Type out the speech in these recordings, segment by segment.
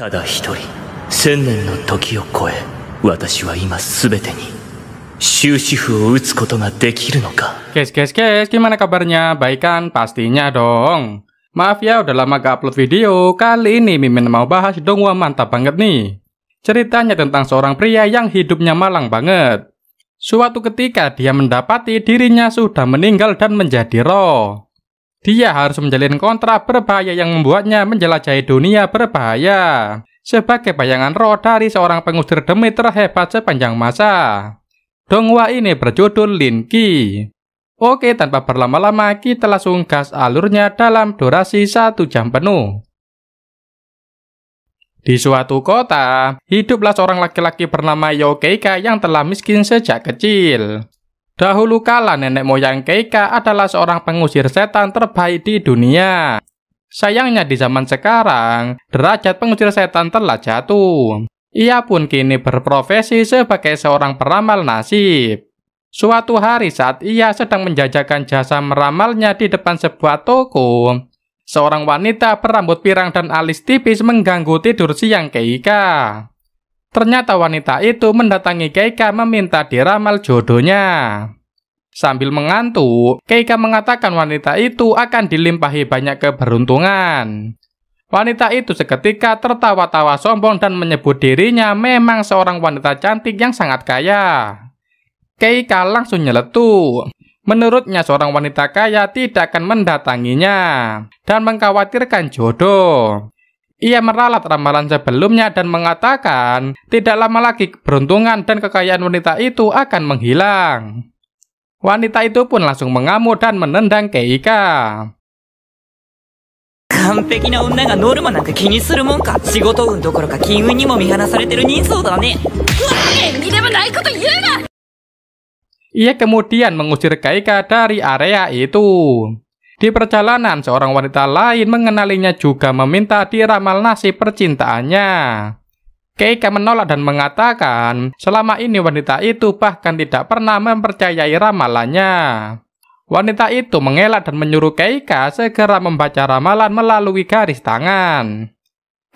ただ一人千年の時を超え私は今全てに終止符を打つことができるのか Guys, guys, gimana kabarnya? Baik kan? Pastinya dong. Maaf ya udah lama gak upload video, kali ini Mimin mau bahas dong. dongwa mantap banget nih. Ceritanya tentang seorang pria yang hidupnya malang banget. Suatu ketika dia mendapati dirinya sudah meninggal dan menjadi roh. Dia harus menjalin kontrak berbahaya yang membuatnya menjelajahi dunia berbahaya. Sebagai bayangan roh dari seorang pengusir demi terhebat sepanjang masa. Dongwa ini berjudul Lin Qi. Oke, tanpa berlama-lama kita langsung gas alurnya dalam durasi satu jam penuh. Di suatu kota, hiduplah seorang laki-laki bernama Yokeika yang telah miskin sejak kecil. Dahulu kala nenek moyang Keika adalah seorang pengusir setan terbaik di dunia. Sayangnya di zaman sekarang, derajat pengusir setan telah jatuh. Ia pun kini berprofesi sebagai seorang peramal nasib. Suatu hari saat ia sedang menjajakan jasa meramalnya di depan sebuah toko, seorang wanita berambut pirang dan alis tipis mengganggu tidur siang Keika. Ternyata wanita itu mendatangi Keika meminta diramal jodohnya. Sambil mengantuk, Keika mengatakan wanita itu akan dilimpahi banyak keberuntungan. Wanita itu seketika tertawa-tawa sombong dan menyebut dirinya memang seorang wanita cantik yang sangat kaya. Keika langsung nyeletuk. Menurutnya seorang wanita kaya tidak akan mendatanginya dan mengkhawatirkan jodoh. Ia meralat ramalan sebelumnya dan mengatakan tidak lama lagi keberuntungan dan kekayaan wanita itu akan menghilang. Wanita itu pun langsung mengamuk dan menendang Keika. Ia kemudian mengusir Keika dari area itu. Di perjalanan, seorang wanita lain mengenalinya juga meminta diramal nasib percintaannya. Keika menolak dan mengatakan selama ini wanita itu bahkan tidak pernah mempercayai ramalannya. Wanita itu mengelak dan menyuruh Keika segera membaca ramalan melalui garis tangan.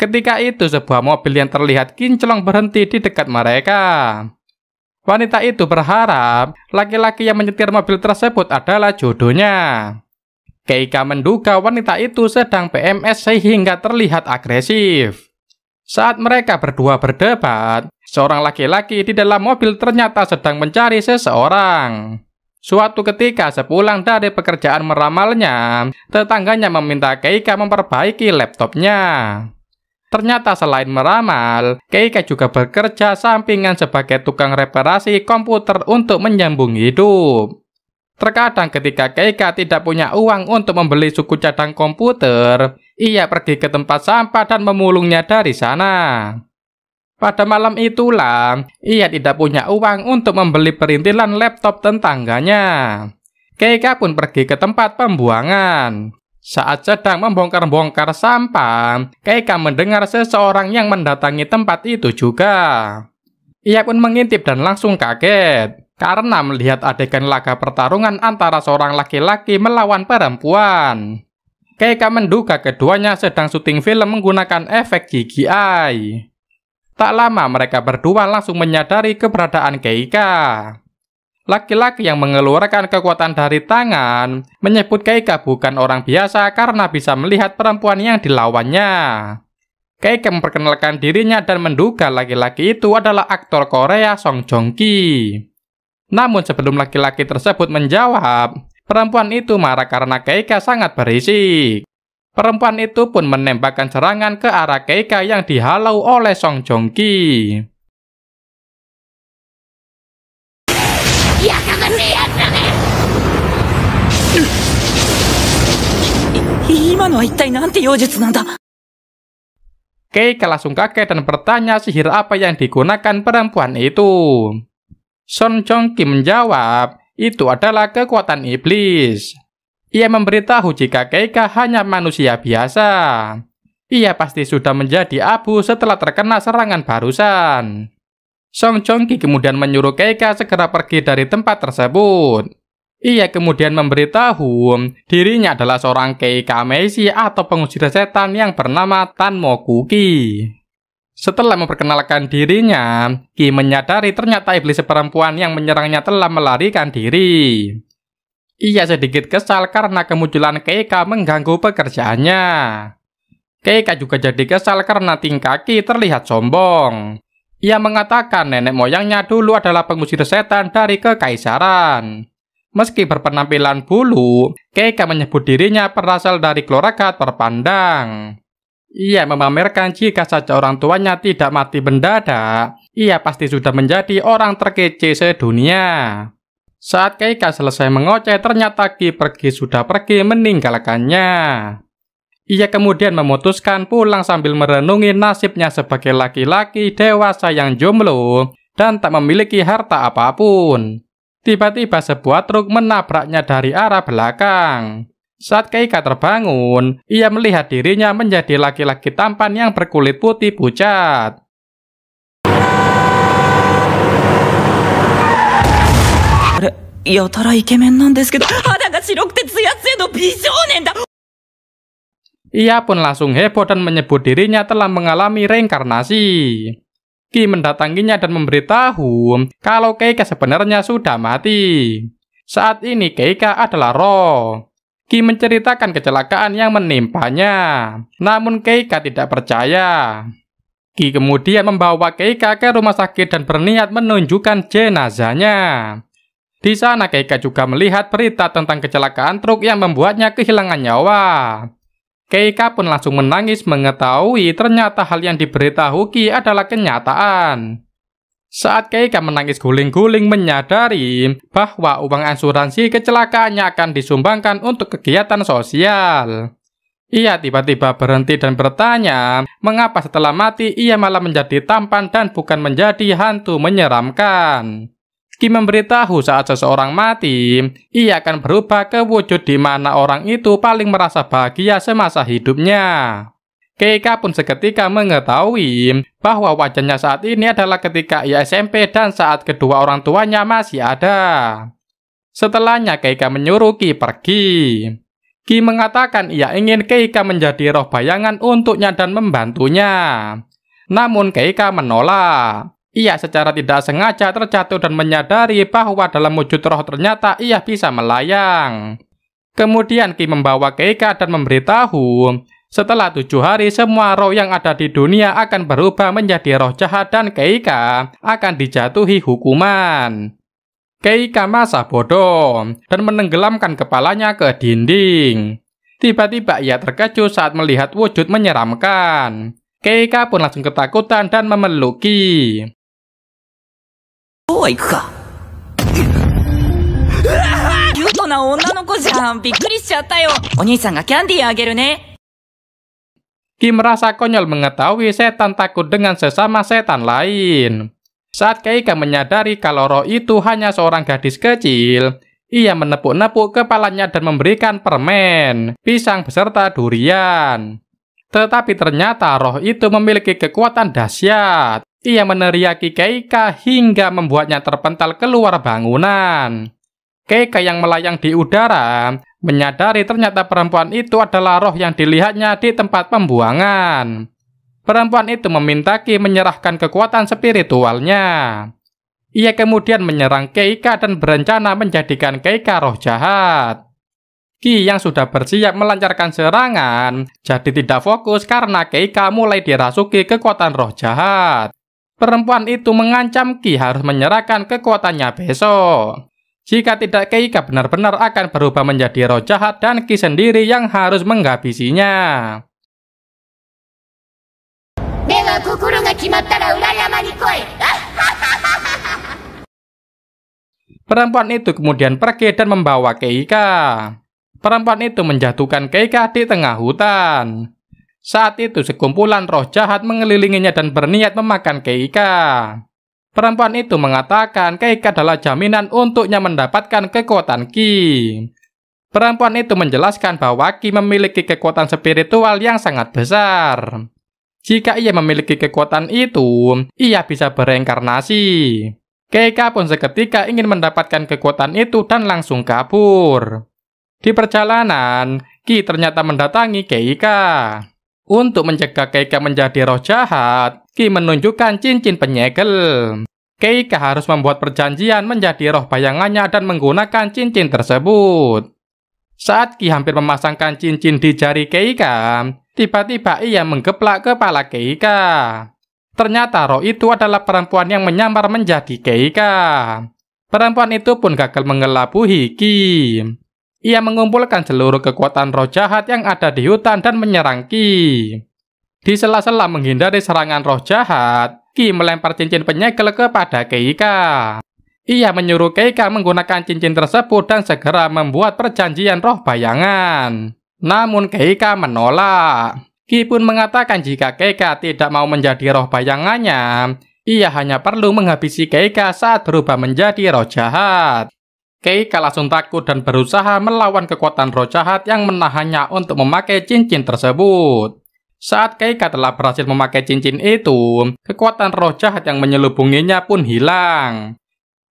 Ketika itu sebuah mobil yang terlihat kinclong berhenti di dekat mereka. Wanita itu berharap laki-laki yang menyetir mobil tersebut adalah jodohnya. Keika menduga wanita itu sedang PMS sehingga terlihat agresif. Saat mereka berdua berdebat, seorang laki-laki di dalam mobil ternyata sedang mencari seseorang. Suatu ketika sepulang dari pekerjaan meramalnya, tetangganya meminta Keika memperbaiki laptopnya. Ternyata selain meramal, Keika juga bekerja sampingan sebagai tukang reparasi komputer untuk menyambung hidup. Terkadang ketika Keika tidak punya uang untuk membeli suku cadang komputer, ia pergi ke tempat sampah dan memulungnya dari sana. Pada malam itulah, ia tidak punya uang untuk membeli perintilan laptop tetangganya. Keika pun pergi ke tempat pembuangan. Saat sedang membongkar-bongkar sampah, Keika mendengar seseorang yang mendatangi tempat itu juga. Ia pun mengintip dan langsung kaget karena melihat adegan laga pertarungan antara seorang laki-laki melawan perempuan. Keika menduga keduanya sedang syuting film menggunakan efek CGI. Tak lama mereka berdua langsung menyadari keberadaan Keika. Laki-laki yang mengeluarkan kekuatan dari tangan menyebut Keika bukan orang biasa karena bisa melihat perempuan yang dilawannya. Keika memperkenalkan dirinya dan menduga laki-laki itu adalah aktor Korea Song Joong Ki. Namun sebelum laki-laki tersebut menjawab, Perempuan itu marah karena Keika sangat berisik. Perempuan itu pun menembakkan serangan ke arah Keika yang dihalau oleh Song Jong Ki. Keika langsung kaget dan bertanya sihir apa yang digunakan perempuan itu. Song Jong Ki menjawab, itu adalah kekuatan iblis. Ia memberitahu jika Keika hanya manusia biasa. Ia pasti sudah menjadi abu setelah terkena serangan barusan. Song Ki kemudian menyuruh Keika segera pergi dari tempat tersebut. Ia kemudian memberitahu dirinya adalah seorang Keika Meisi atau pengusir setan yang bernama Tan Mokuki. Setelah memperkenalkan dirinya, Ki menyadari ternyata iblis perempuan yang menyerangnya telah melarikan diri. Ia sedikit kesal karena kemunculan Keika mengganggu pekerjaannya. Keika juga jadi kesal karena tingkah Ki terlihat sombong. Ia mengatakan nenek moyangnya dulu adalah pengusir setan dari kekaisaran. Meski berpenampilan bulu, Keika menyebut dirinya berasal dari klorakat terpandang. Ia memamerkan jika saja orang tuanya tidak mati mendadak, ia pasti sudah menjadi orang terkece sedunia. Saat Keika selesai mengoceh, ternyata Ki pergi sudah pergi meninggalkannya. Ia kemudian memutuskan pulang sambil merenungi nasibnya sebagai laki-laki dewasa yang jomblo dan tak memiliki harta apapun. Tiba-tiba sebuah truk menabraknya dari arah belakang. Saat Keika terbangun, ia melihat dirinya menjadi laki-laki tampan yang berkulit putih pucat. Ya ia pun langsung heboh dan menyebut dirinya telah mengalami reinkarnasi. Ki mendatanginya dan memberitahu kalau Keika sebenarnya sudah mati. Saat ini Keika adalah roh. Ki menceritakan kecelakaan yang menimpanya. Namun Keika tidak percaya. Ki kemudian membawa Keika ke rumah sakit dan berniat menunjukkan jenazahnya. Di sana Keika juga melihat berita tentang kecelakaan truk yang membuatnya kehilangan nyawa. Keika pun langsung menangis mengetahui ternyata hal yang diberitahu Ki adalah kenyataan. Saat Keika menangis guling-guling menyadari bahwa uang asuransi kecelakaannya akan disumbangkan untuk kegiatan sosial. Ia tiba-tiba berhenti dan bertanya, mengapa setelah mati ia malah menjadi tampan dan bukan menjadi hantu menyeramkan. Kim memberitahu saat seseorang mati, ia akan berubah ke wujud di mana orang itu paling merasa bahagia semasa hidupnya. Keika pun seketika mengetahui bahwa wajahnya saat ini adalah ketika ia SMP dan saat kedua orang tuanya masih ada. Setelahnya Keika menyuruh Ki pergi. Ki mengatakan ia ingin Keika menjadi roh bayangan untuknya dan membantunya. Namun Keika menolak. Ia secara tidak sengaja terjatuh dan menyadari bahwa dalam wujud roh ternyata ia bisa melayang. Kemudian Ki membawa Keika dan memberitahu setelah tujuh hari, semua roh yang ada di dunia akan berubah menjadi roh jahat dan Keika akan dijatuhi hukuman. Keika masa bodoh dan menenggelamkan kepalanya ke dinding. Tiba-tiba ia terkejut saat melihat wujud menyeramkan. Keika pun langsung ketakutan dan memeluki. Oh, Kim merasa konyol mengetahui setan takut dengan sesama setan lain. Saat Keika menyadari kalau roh itu hanya seorang gadis kecil, ia menepuk-nepuk kepalanya dan memberikan permen, pisang beserta durian. Tetapi ternyata roh itu memiliki kekuatan dahsyat. Ia meneriaki Keika hingga membuatnya terpental keluar bangunan. Keika yang melayang di udara menyadari ternyata perempuan itu adalah roh yang dilihatnya di tempat pembuangan. Perempuan itu meminta Ki menyerahkan kekuatan spiritualnya. Ia kemudian menyerang Keika dan berencana menjadikan Keika roh jahat. Ki yang sudah bersiap melancarkan serangan jadi tidak fokus karena Keika mulai dirasuki kekuatan roh jahat. Perempuan itu mengancam Ki harus menyerahkan kekuatannya besok. Jika tidak Keika benar-benar akan berubah menjadi roh jahat dan Ki sendiri yang harus menghabisinya. Perempuan itu kemudian pergi dan membawa Keika. Perempuan itu menjatuhkan Keika di tengah hutan. Saat itu sekumpulan roh jahat mengelilinginya dan berniat memakan Keika. Perempuan itu mengatakan Keika adalah jaminan untuknya mendapatkan kekuatan ki. Perempuan itu menjelaskan bahwa ki memiliki kekuatan spiritual yang sangat besar. Jika ia memiliki kekuatan itu, ia bisa bereinkarnasi. Keika pun seketika ingin mendapatkan kekuatan itu dan langsung kabur. Di perjalanan, Ki ternyata mendatangi Keika. Untuk mencegah Keika menjadi roh jahat, Ki menunjukkan cincin penyegel. Keika harus membuat perjanjian menjadi roh bayangannya dan menggunakan cincin tersebut. Saat Ki hampir memasangkan cincin di jari Keika, tiba-tiba ia menggeplak kepala Keika. Ternyata roh itu adalah perempuan yang menyamar menjadi Keika. Perempuan itu pun gagal mengelabuhi Kim. Ia mengumpulkan seluruh kekuatan roh jahat yang ada di hutan dan menyerang Ki. Di sela-sela menghindari serangan roh jahat, Ki melempar cincin penyegel kepada Keika. Ia menyuruh Keika menggunakan cincin tersebut dan segera membuat perjanjian roh bayangan. Namun Keika menolak. Ki pun mengatakan jika Keika tidak mau menjadi roh bayangannya, ia hanya perlu menghabisi Keika saat berubah menjadi roh jahat. Kei langsung takut dan berusaha melawan kekuatan roh jahat yang menahannya untuk memakai cincin tersebut. Saat Keika telah berhasil memakai cincin itu, kekuatan roh jahat yang menyelubunginya pun hilang.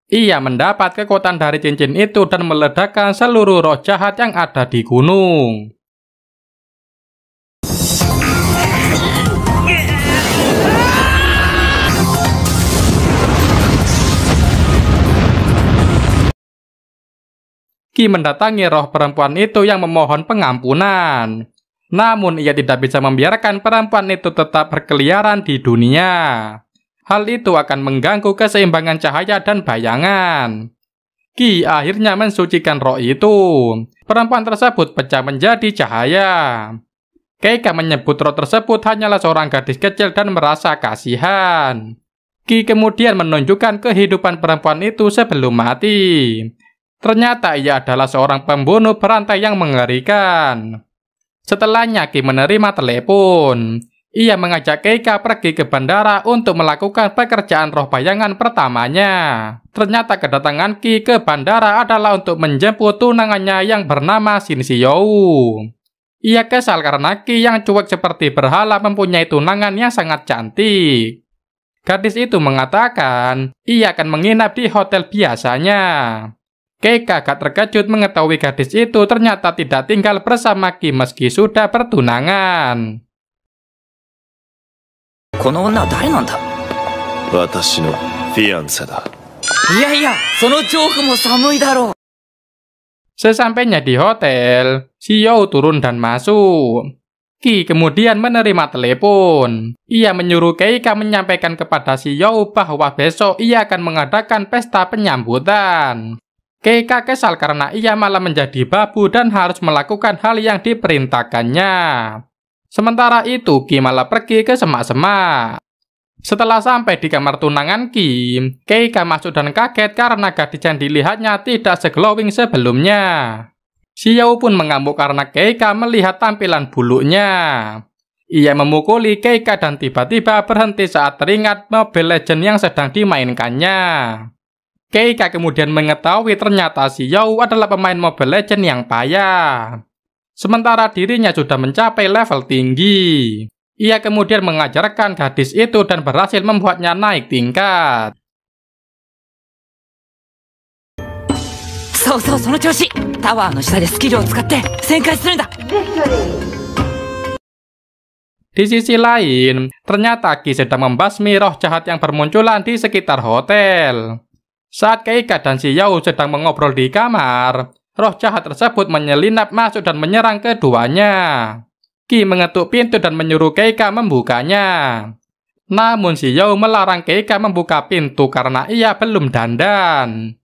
Ia mendapat kekuatan dari cincin itu dan meledakkan seluruh roh jahat yang ada di gunung. Ki mendatangi roh perempuan itu yang memohon pengampunan. Namun ia tidak bisa membiarkan perempuan itu tetap berkeliaran di dunia. Hal itu akan mengganggu keseimbangan cahaya dan bayangan. Ki akhirnya mensucikan roh itu. Perempuan tersebut pecah menjadi cahaya. Keika menyebut roh tersebut hanyalah seorang gadis kecil dan merasa kasihan. Ki kemudian menunjukkan kehidupan perempuan itu sebelum mati. Ternyata ia adalah seorang pembunuh berantai yang mengerikan. Setelah Ki menerima telepon. Ia mengajak Keika pergi ke bandara untuk melakukan pekerjaan roh bayangan pertamanya. Ternyata kedatangan Ki ke bandara adalah untuk menjemput tunangannya yang bernama Shin Siyou. Ia kesal karena Ki yang cuek seperti berhala mempunyai tunangan yang sangat cantik. Gadis itu mengatakan, ia akan menginap di hotel biasanya. Kei agak terkejut mengetahui gadis itu ternyata tidak tinggal bersama Ki meski sudah bertunangan. Iya, iya, Sesampainya di hotel, Xiao turun dan masuk. Ki kemudian menerima telepon. Ia menyuruh Keika menyampaikan kepada Xiao bahwa besok ia akan mengadakan pesta penyambutan. Keika kesal karena ia malah menjadi babu dan harus melakukan hal yang diperintahkannya. Sementara itu, Ki malah pergi ke semak-semak. Setelah sampai di kamar tunangan Kim, Keika masuk dan kaget karena gadis yang dilihatnya tidak seglowing sebelumnya. Xiao pun mengamuk karena Keika melihat tampilan bulunya. Ia memukuli Keika dan tiba-tiba berhenti saat teringat Mobile Legends yang sedang dimainkannya. Keika kemudian mengetahui ternyata si Yao adalah pemain Mobile Legends yang payah. Sementara dirinya sudah mencapai level tinggi. Ia kemudian mengajarkan gadis itu dan berhasil membuatnya naik tingkat. Di sisi lain, ternyata Ki sedang membasmi roh jahat yang bermunculan di sekitar hotel. Saat Keika dan si Yao sedang mengobrol di kamar, roh jahat tersebut menyelinap masuk dan menyerang keduanya. Ki mengetuk pintu dan menyuruh Keika membukanya. Namun si Yao melarang Keika membuka pintu karena ia belum dandan.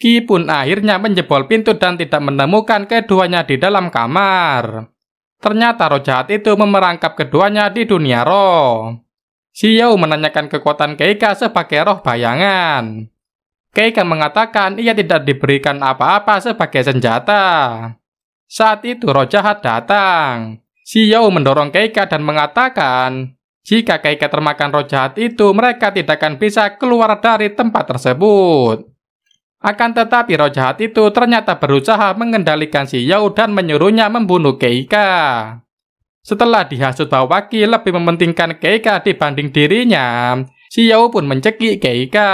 Ki pun akhirnya menjebol pintu dan tidak menemukan keduanya di dalam kamar. Ternyata roh jahat itu memerangkap keduanya di dunia roh. Si Yao menanyakan kekuatan Keika sebagai roh bayangan. Keika mengatakan ia tidak diberikan apa-apa sebagai senjata. Saat itu roh jahat datang. Si Yao mendorong Keika dan mengatakan, jika Keika termakan roh jahat itu, mereka tidak akan bisa keluar dari tempat tersebut. Akan tetapi roh jahat itu ternyata berusaha mengendalikan si Yao dan menyuruhnya membunuh Keika. Setelah dihasut bahwa Waki lebih mementingkan Keika dibanding dirinya, si Yao pun mencekik Keika.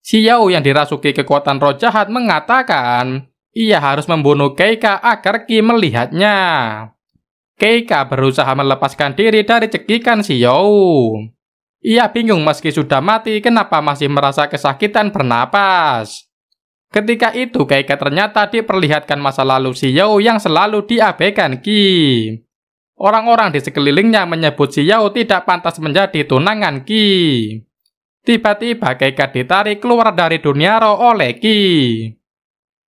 Si Yao yang dirasuki kekuatan roh jahat mengatakan, ia harus membunuh Keika agar Ki melihatnya. Keika berusaha melepaskan diri dari cekikan Yao. Ia bingung meski sudah mati kenapa masih merasa kesakitan bernapas. Ketika itu Keika ternyata diperlihatkan masa lalu si Yao yang selalu diabaikan Ki. Orang-orang di sekelilingnya menyebut si Yao tidak pantas menjadi tunangan Ki. Tiba-tiba Keika ditarik keluar dari dunia roh oleh Ki.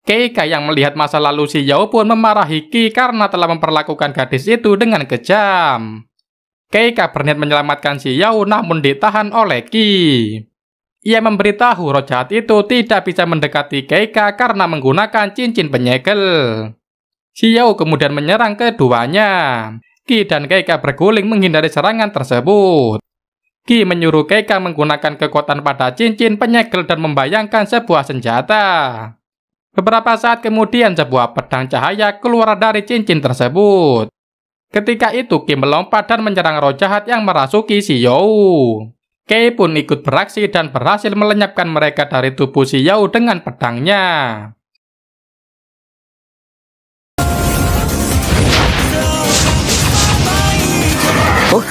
Keika yang melihat masa lalu si Yao pun memarahi Ki karena telah memperlakukan gadis itu dengan kejam. Keika berniat menyelamatkan si Yao namun ditahan oleh Ki. Ia memberitahu roh jahat itu tidak bisa mendekati Keika karena menggunakan cincin penyegel. Xiao kemudian menyerang keduanya. Ki dan Keika berguling menghindari serangan tersebut. Ki menyuruh Keika menggunakan kekuatan pada cincin penyegel dan membayangkan sebuah senjata. Beberapa saat kemudian sebuah pedang cahaya keluar dari cincin tersebut. Ketika itu Ki melompat dan menyerang roh jahat yang merasuki si Yau. Kei pun ikut beraksi dan berhasil melenyapkan mereka dari tubuh si Yau dengan pedangnya. Oh,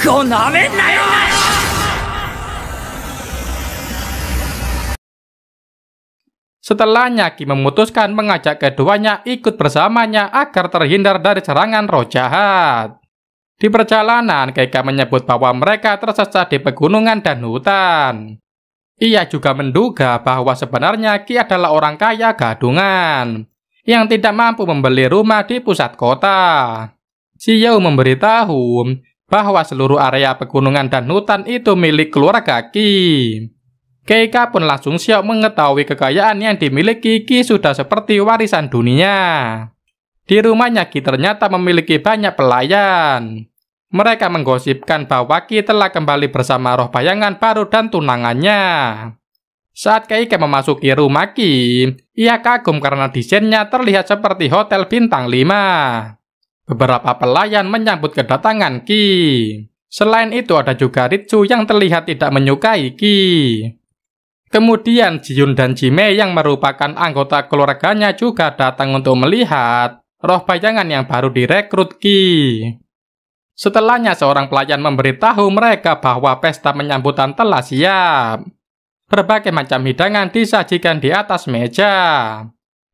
Setelahnya Ki memutuskan mengajak keduanya ikut bersamanya agar terhindar dari serangan roh jahat. Di perjalanan, Keika menyebut bahwa mereka tersesat di pegunungan dan hutan. Ia juga menduga bahwa sebenarnya Ki adalah orang kaya gadungan yang tidak mampu membeli rumah di pusat kota. Yau memberitahu bahwa seluruh area pegunungan dan hutan itu milik keluarga Ki. Keika pun langsung siap mengetahui kekayaan yang dimiliki Ki sudah seperti warisan dunia. Di rumahnya Ki ternyata memiliki banyak pelayan. Mereka menggosipkan bahwa Ki telah kembali bersama roh bayangan baru dan tunangannya. Saat Keika memasuki rumah Ki, ia kagum karena desainnya terlihat seperti hotel bintang 5. Beberapa pelayan menyambut kedatangan Ki. Selain itu ada juga Ritsu yang terlihat tidak menyukai Ki. Kemudian Jiyun dan Jime yang merupakan anggota keluarganya juga datang untuk melihat roh bayangan yang baru direkrut Ki. Setelahnya seorang pelayan memberitahu mereka bahwa pesta menyambutan telah siap. Berbagai macam hidangan disajikan di atas meja.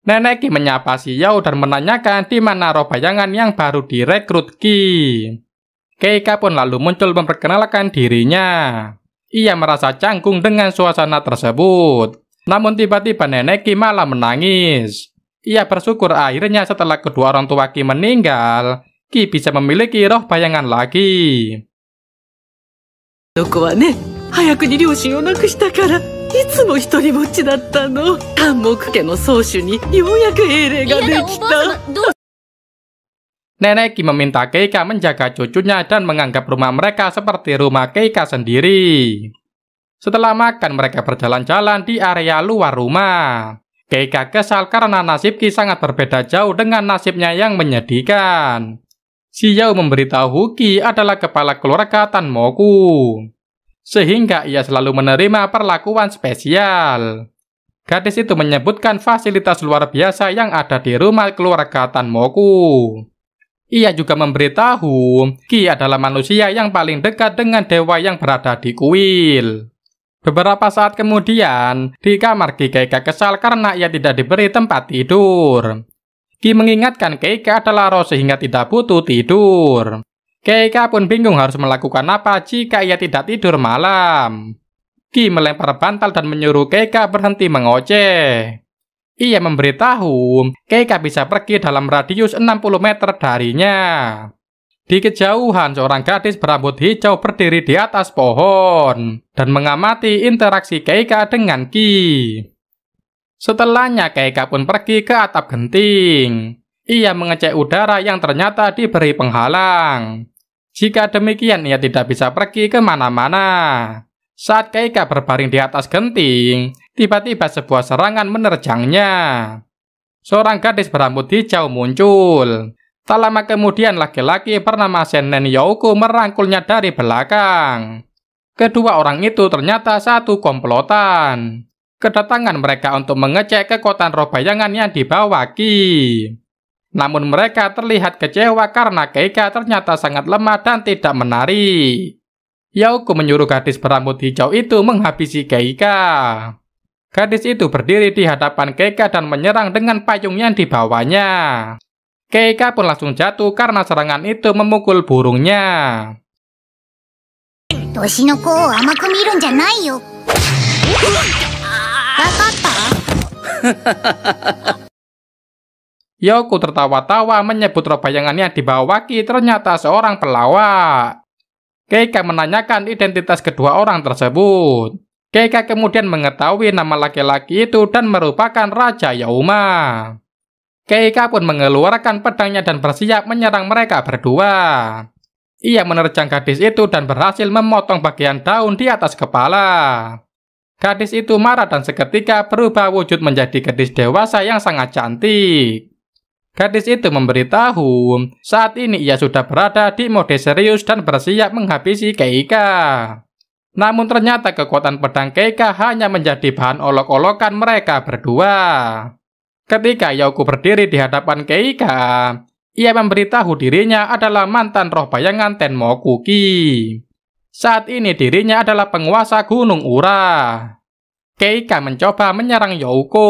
Nenek Ki menyapa si dan menanyakan di mana roh bayangan yang baru direkrut Ki. Keika pun lalu muncul memperkenalkan dirinya. Ia merasa canggung dengan suasana tersebut. Namun tiba-tiba nenek Ki malah menangis. Ia bersyukur akhirnya setelah kedua orang tua Ki meninggal, Ki bisa memiliki roh bayangan lagi. Nenek Kim meminta Keika menjaga cucunya dan menganggap rumah mereka seperti rumah Keika sendiri. Setelah makan, mereka berjalan-jalan di area luar rumah. Keika kesal karena nasib Ki sangat berbeda jauh dengan nasibnya yang menyedihkan. Siau memberitahu Ki adalah kepala keluarga Tanmoku. Sehingga ia selalu menerima perlakuan spesial. Gadis itu menyebutkan fasilitas luar biasa yang ada di rumah keluarga Tanmoku. Ia juga memberitahu, Ki adalah manusia yang paling dekat dengan dewa yang berada di kuil. Beberapa saat kemudian, di kamar Ki Keika kesal karena ia tidak diberi tempat tidur. Ki mengingatkan Keika adalah roh sehingga tidak butuh tidur. Keika pun bingung harus melakukan apa jika ia tidak tidur malam. Ki melempar bantal dan menyuruh Keika berhenti mengoceh. Ia memberitahu, Keika bisa pergi dalam radius 60 meter darinya. Di kejauhan, seorang gadis berambut hijau berdiri di atas pohon dan mengamati interaksi Keika dengan Ki. Setelahnya, Keika pun pergi ke atap genting. Ia mengecek udara yang ternyata diberi penghalang. Jika demikian, ia tidak bisa pergi kemana-mana. Saat Keika berbaring di atas genting, Tiba-tiba sebuah serangan menerjangnya. Seorang gadis berambut hijau muncul. Tak lama kemudian laki-laki bernama Senen Yoko merangkulnya dari belakang. Kedua orang itu ternyata satu komplotan. Kedatangan mereka untuk mengecek kekuatan roh bayangan yang dibawa Ki. Namun mereka terlihat kecewa karena Keika ternyata sangat lemah dan tidak menarik. Yoku menyuruh gadis berambut hijau itu menghabisi Keika. Gadis itu berdiri di hadapan Keika dan menyerang dengan payung yang dibawanya. Keika pun langsung jatuh karena serangan itu memukul burungnya. Yoku tertawa-tawa menyebut roh bayangannya di bawah Waki ternyata seorang pelawak. Keika menanyakan identitas kedua orang tersebut. Keika kemudian mengetahui nama laki-laki itu dan merupakan Raja Yauma. Keika pun mengeluarkan pedangnya dan bersiap menyerang mereka berdua. Ia menerjang gadis itu dan berhasil memotong bagian daun di atas kepala. Gadis itu marah dan seketika berubah wujud menjadi gadis dewasa yang sangat cantik. Gadis itu memberitahu, saat ini ia sudah berada di mode serius dan bersiap menghabisi Keika. Namun ternyata kekuatan pedang Keika hanya menjadi bahan olok-olokan mereka berdua. Ketika Yoku berdiri di hadapan Keika, ia memberitahu dirinya adalah mantan roh bayangan Tenmokuki. Saat ini dirinya adalah penguasa Gunung Ura. Keika mencoba menyerang Yoko.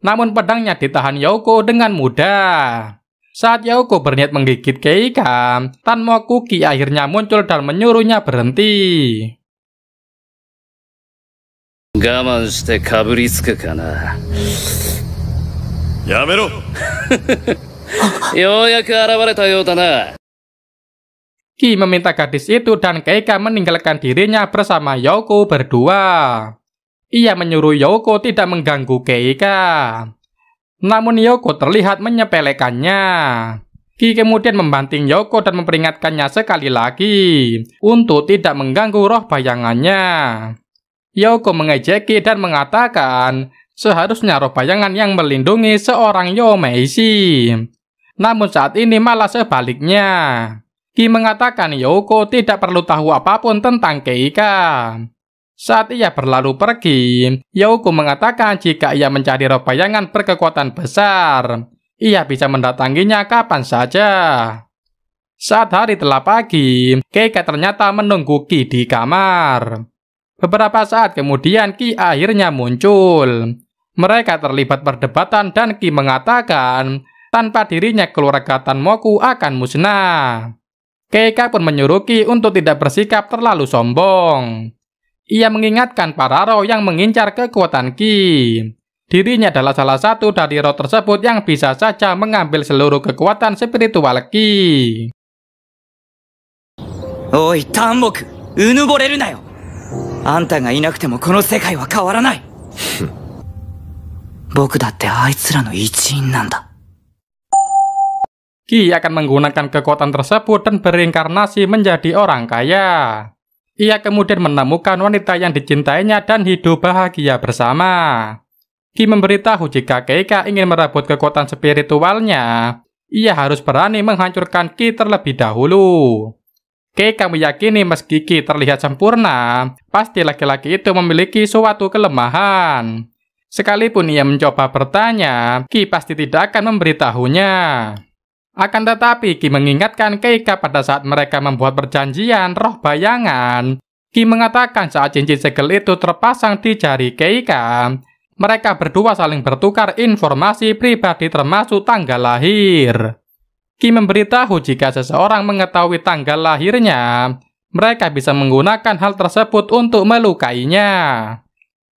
Namun pedangnya ditahan Yoko dengan mudah. Saat Yoko berniat menggigit Keika, Tanmokuki akhirnya muncul dan menyuruhnya berhenti. 我慢してかぶりつくかなやめろ Ki meminta gadis itu dan Keika meninggalkan dirinya bersama Yoko berdua. Ia menyuruh Yoko tidak mengganggu Keika. Namun Yoko terlihat menyepelekannya. Ki kemudian membanting Yoko dan memperingatkannya sekali lagi untuk tidak mengganggu roh bayangannya. Yoko mengejeki dan mengatakan seharusnya roh bayangan yang melindungi seorang Yomeishi. Namun saat ini malah sebaliknya. Ki mengatakan Yoko tidak perlu tahu apapun tentang Keika. Saat ia berlalu pergi, Yoko mengatakan jika ia mencari roh bayangan berkekuatan besar, ia bisa mendatanginya kapan saja. Saat hari telah pagi, Keika ternyata menunggu Ki di kamar. Beberapa saat kemudian Ki akhirnya muncul. Mereka terlibat perdebatan dan Ki mengatakan tanpa dirinya keluarga Tanmoku akan musnah. Keika pun menyuruh Ki untuk tidak bersikap terlalu sombong. Ia mengingatkan para roh yang mengincar kekuatan Ki. Dirinya adalah salah satu dari roh tersebut yang bisa saja mengambil seluruh kekuatan spiritual Ki. Oi, Tanmoku, unuborerunayo! あんたがいなくてもこの世界は変わらない Ki akan menggunakan kekuatan tersebut dan berinkarnasi menjadi orang kaya. Ia kemudian menemukan wanita yang dicintainya dan hidup bahagia bersama. Ki memberitahu jika Keika ingin merebut kekuatan spiritualnya, ia harus berani menghancurkan Ki terlebih dahulu. Oke, kami yakini meski Kiki terlihat sempurna, pasti laki-laki itu memiliki suatu kelemahan. Sekalipun ia mencoba bertanya, Ki pasti tidak akan memberitahunya. Akan tetapi, Ki mengingatkan Keika pada saat mereka membuat perjanjian roh bayangan. Ki mengatakan saat cincin segel itu terpasang di jari Keika, mereka berdua saling bertukar informasi pribadi termasuk tanggal lahir. Ki memberitahu jika seseorang mengetahui tanggal lahirnya, mereka bisa menggunakan hal tersebut untuk melukainya.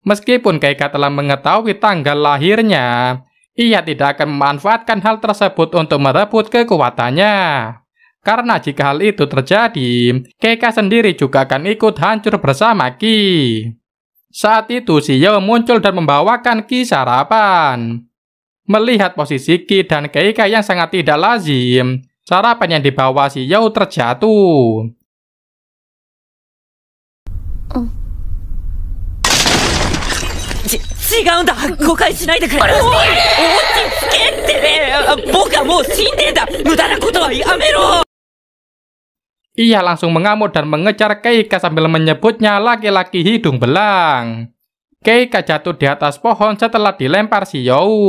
Meskipun Keika telah mengetahui tanggal lahirnya, ia tidak akan memanfaatkan hal tersebut untuk merebut kekuatannya. Karena jika hal itu terjadi, Keika sendiri juga akan ikut hancur bersama Ki. Saat itu, Xiao muncul dan membawakan Ki sarapan. Melihat posisi Ki dan Keika yang sangat tidak lazim, sarapan yang dibawa si Yau terjatuh. Oh. Ia langsung mengamuk dan mengejar Keika sambil menyebutnya laki-laki hidung belang. Keika jatuh di atas pohon setelah dilempar si Yau.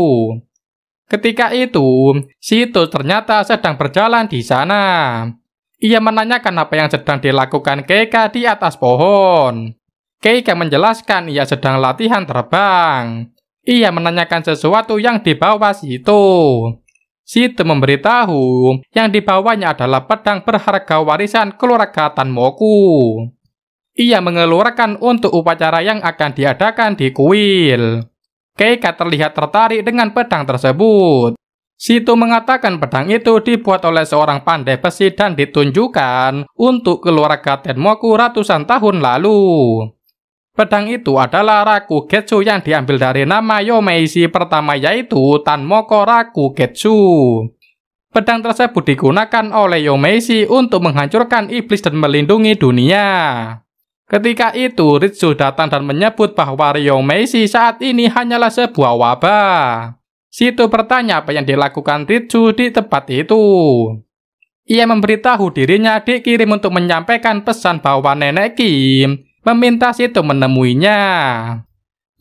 Ketika itu, situs ternyata sedang berjalan di sana. Ia menanyakan apa yang sedang dilakukan Keika di atas pohon. Keika menjelaskan ia sedang latihan terbang. Ia menanyakan sesuatu yang dibawa situ. Situ memberitahu yang dibawanya adalah pedang berharga warisan keluarga Tanmoku. Ia mengeluarkan untuk upacara yang akan diadakan di kuil. Keika terlihat tertarik dengan pedang tersebut. Situ mengatakan pedang itu dibuat oleh seorang pandai besi dan ditunjukkan untuk keluarga Tenmoku ratusan tahun lalu. Pedang itu adalah Raku Getsu yang diambil dari nama Yomeishi pertama yaitu Tanmoko Raku Getsu. Pedang tersebut digunakan oleh Yomeishi untuk menghancurkan iblis dan melindungi dunia. Ketika itu, Ritsu datang dan menyebut bahwa Rio Messi saat ini hanyalah sebuah wabah. Situ bertanya apa yang dilakukan Ritsu di tempat itu. Ia memberitahu dirinya dikirim untuk menyampaikan pesan bahwa nenek Kim meminta Situ menemuinya.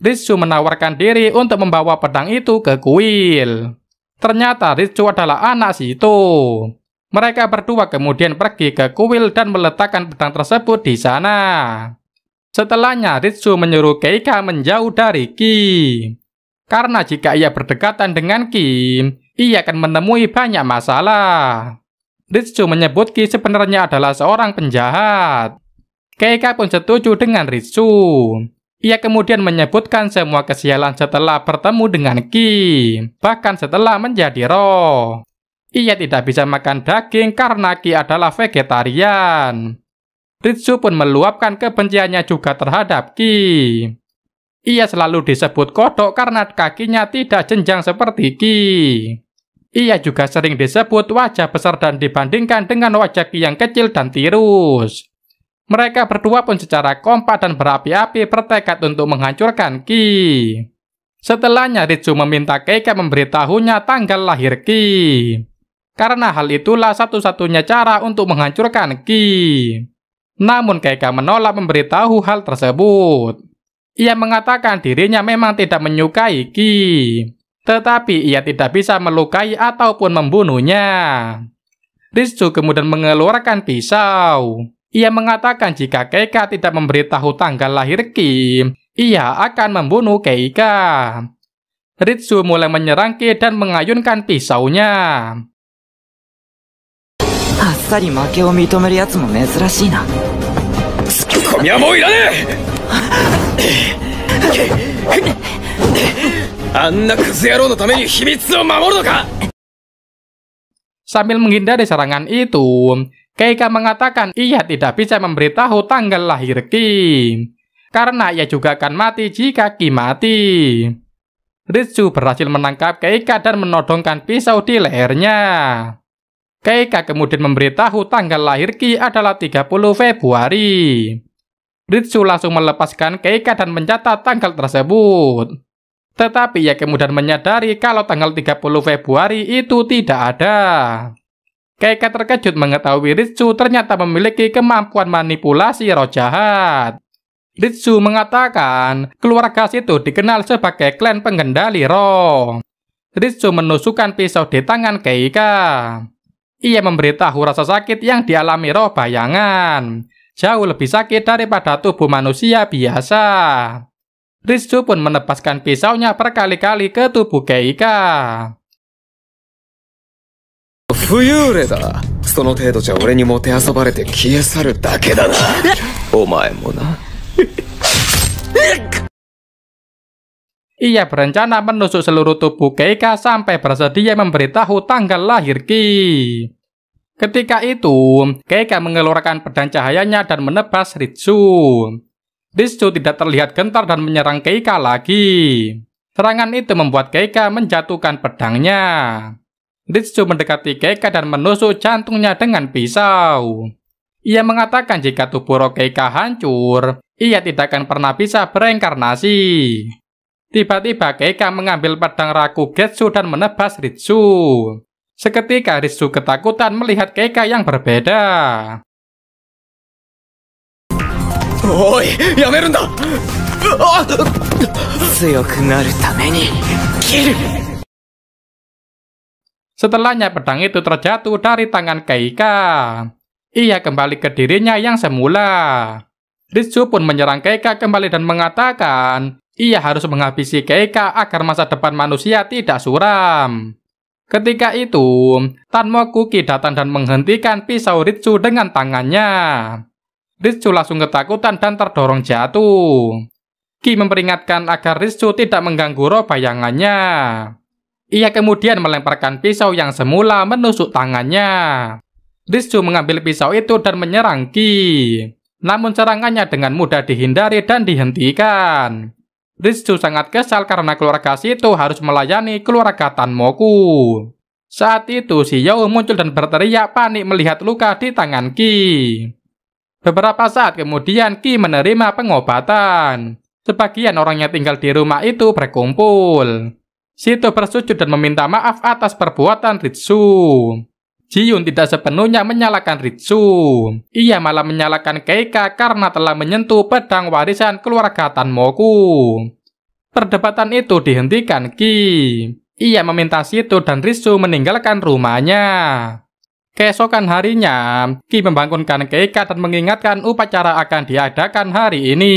Ritsu menawarkan diri untuk membawa pedang itu ke kuil. Ternyata Ritsu adalah anak Situ. Mereka berdua kemudian pergi ke kuil dan meletakkan pedang tersebut di sana. Setelahnya, Ritsu menyuruh Keika menjauh dari Ki. Karena jika ia berdekatan dengan Ki, ia akan menemui banyak masalah. Ritsu menyebut Ki sebenarnya adalah seorang penjahat. Keika pun setuju dengan Ritsu. Ia kemudian menyebutkan semua kesialan setelah bertemu dengan Ki, bahkan setelah menjadi roh. Ia tidak bisa makan daging karena Ki adalah vegetarian. Ritsu pun meluapkan kebenciannya juga terhadap Ki. Ia selalu disebut kodok karena kakinya tidak jenjang seperti Ki. Ia juga sering disebut wajah besar dan dibandingkan dengan wajah Ki yang kecil dan tirus. Mereka berdua pun secara kompak dan berapi-api bertekad untuk menghancurkan Ki. Setelahnya Ritsu meminta Keika memberitahunya tanggal lahir Ki. Karena hal itulah satu-satunya cara untuk menghancurkan Ki. Namun Keika menolak memberitahu hal tersebut. Ia mengatakan dirinya memang tidak menyukai Ki, tetapi ia tidak bisa melukai ataupun membunuhnya. Rizu kemudian mengeluarkan pisau. Ia mengatakan jika Keika tidak memberitahu tanggal lahir Kim, ia akan membunuh Keika. Ritsu mulai menyerang Ki dan mengayunkan pisaunya. あっさり負けを認めるやつも珍しいなツッコミはもういらねえあんなクズ野郎のために秘密を守るのか Sambil menghindari serangan itu, Keika mengatakan ia tidak bisa memberitahu tanggal lahir Kim, karena ia juga akan mati jika Kim mati. Ritsu berhasil menangkap Keika dan menodongkan pisau di lehernya. Keika kemudian memberitahu tanggal lahir Ki adalah 30 Februari. Ritsu langsung melepaskan Keika dan mencatat tanggal tersebut. Tetapi ia kemudian menyadari kalau tanggal 30 Februari itu tidak ada. Keika terkejut mengetahui Ritsu ternyata memiliki kemampuan manipulasi roh jahat. Ritsu mengatakan keluarga situ dikenal sebagai klan pengendali roh. Ritsu menusukkan pisau di tangan Keika. Ia memberitahu rasa sakit yang dialami roh bayangan, jauh lebih sakit daripada tubuh manusia biasa. Rizu pun menepaskan pisaunya berkali-kali ke tubuh Keika. Fuyure Ia berencana menusuk seluruh tubuh Keika sampai bersedia memberitahu tanggal lahir Ki. Ketika itu, Keika mengeluarkan pedang cahayanya dan menebas Ritsu. Ritsu tidak terlihat gentar dan menyerang Keika lagi. Serangan itu membuat Keika menjatuhkan pedangnya. Ritsu mendekati Keika dan menusuk jantungnya dengan pisau. Ia mengatakan jika tubuh Keika hancur, ia tidak akan pernah bisa berengkarnasi. Tiba-tiba Keika mengambil pedang Getsu dan menebas Ritsu. Seketika Ritsu ketakutan melihat Keika yang berbeda. Oi, yamerun ah! Setelahnya pedang itu terjatuh dari tangan Keika. Ia kembali ke dirinya yang semula. Ritsu pun menyerang Keika kembali dan mengatakan ia harus menghabisi Keika agar masa depan manusia tidak suram. Ketika itu, Tanmokuki datang dan menghentikan pisau Ritsu dengan tangannya. Ritsu langsung ketakutan dan terdorong jatuh. Ki memperingatkan agar Ritsu tidak mengganggu roh bayangannya. Ia kemudian melemparkan pisau yang semula menusuk tangannya. Ritsu mengambil pisau itu dan menyerang Ki. Namun serangannya dengan mudah dihindari dan dihentikan. Ritsu sangat kesal karena keluarga situ harus melayani keluarga Tanmoku. Saat itu, si Yao muncul dan berteriak panik melihat luka di tangan Ki. Beberapa saat kemudian, Ki menerima pengobatan. Sebagian orang yang tinggal di rumah itu berkumpul. Sito bersujud dan meminta maaf atas perbuatan Ritsu. Jiyun tidak sepenuhnya menyalahkan Ritsu. Ia malah menyalahkan Keika karena telah menyentuh pedang warisan keluarga Tanmoku. Perdebatan itu dihentikan Ki. Ia meminta Situ dan Ritsu meninggalkan rumahnya. Keesokan harinya, Ki membangunkan Keika dan mengingatkan upacara akan diadakan hari ini.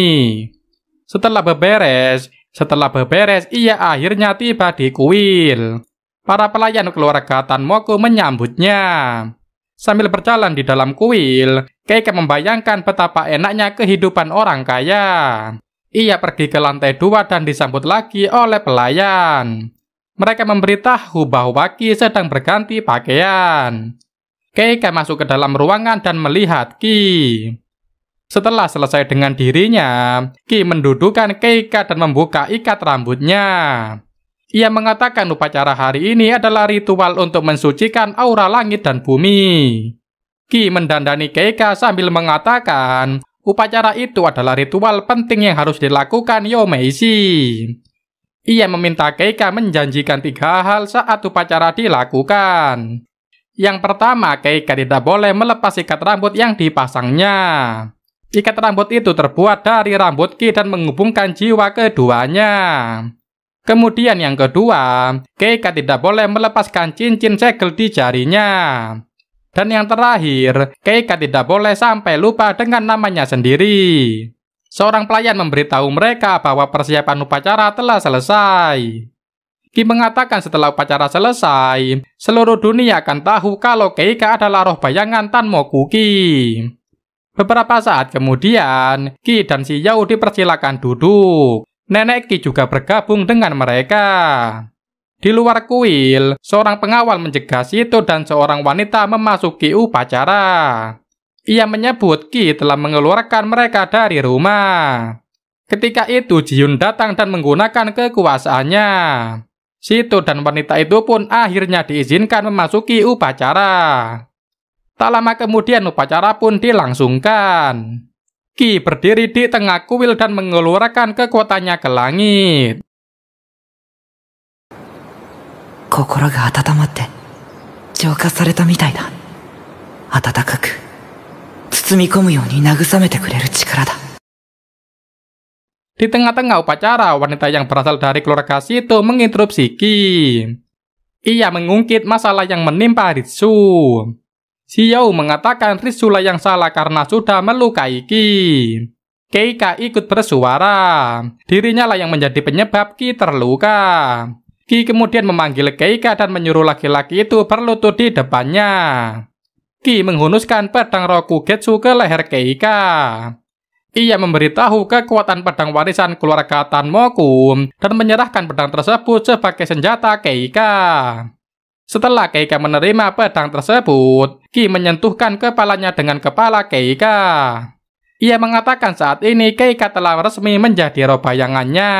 Setelah beberes, setelah beberes ia akhirnya tiba di kuil. Para pelayan keluarga Tan Moku menyambutnya. Sambil berjalan di dalam kuil, Keike membayangkan betapa enaknya kehidupan orang kaya. Ia pergi ke lantai dua dan disambut lagi oleh pelayan. Mereka memberitahu bahwa Ki sedang berganti pakaian. Keike masuk ke dalam ruangan dan melihat Ki. Setelah selesai dengan dirinya, Ki mendudukan Keika dan membuka ikat rambutnya. Ia mengatakan upacara hari ini adalah ritual untuk mensucikan aura langit dan bumi. Ki mendandani Keika sambil mengatakan, upacara itu adalah ritual penting yang harus dilakukan Yomeishi. Ia meminta Keika menjanjikan tiga hal saat upacara dilakukan. Yang pertama, Keika tidak boleh melepas ikat rambut yang dipasangnya. Ikat rambut itu terbuat dari rambut Ki dan menghubungkan jiwa keduanya. Kemudian yang kedua, Keika tidak boleh melepaskan cincin segel di jarinya. Dan yang terakhir, Keika tidak boleh sampai lupa dengan namanya sendiri. Seorang pelayan memberitahu mereka bahwa persiapan upacara telah selesai. Ki mengatakan setelah upacara selesai, seluruh dunia akan tahu kalau Keika adalah roh bayangan Tan Mokuki. Beberapa saat kemudian, Ki dan si Yao dipersilakan duduk. Nenek Ki juga bergabung dengan mereka. Di luar kuil, seorang pengawal mencegah Sito dan seorang wanita memasuki upacara. Ia menyebut Ki telah mengeluarkan mereka dari rumah. Ketika itu Jiyun datang dan menggunakan kekuasaannya. Sito dan wanita itu pun akhirnya diizinkan memasuki upacara. Tak lama kemudian upacara pun dilangsungkan. Ki berdiri di tengah kuil dan mengeluarkan kekuatannya ke langit. Di tengah-tengah upacara, wanita yang berasal dari keluarga situ menginterupsi Ki. Ia mengungkit masalah yang menimpa Ritsu. Xiao mengatakan Risula yang salah karena sudah melukai Ki. Keika ikut bersuara. Dirinya lah yang menjadi penyebab Ki terluka. Ki kemudian memanggil Keika dan menyuruh laki-laki itu berlutut di depannya. Ki menghunuskan pedang Rokugetsu ke leher Keika. Ia memberitahu kekuatan pedang warisan keluarga Tanmoku dan menyerahkan pedang tersebut sebagai senjata Keika. Setelah Keika menerima pedang tersebut, Ki menyentuhkan kepalanya dengan kepala Keika. Ia mengatakan saat ini Keika telah resmi menjadi roh bayangannya.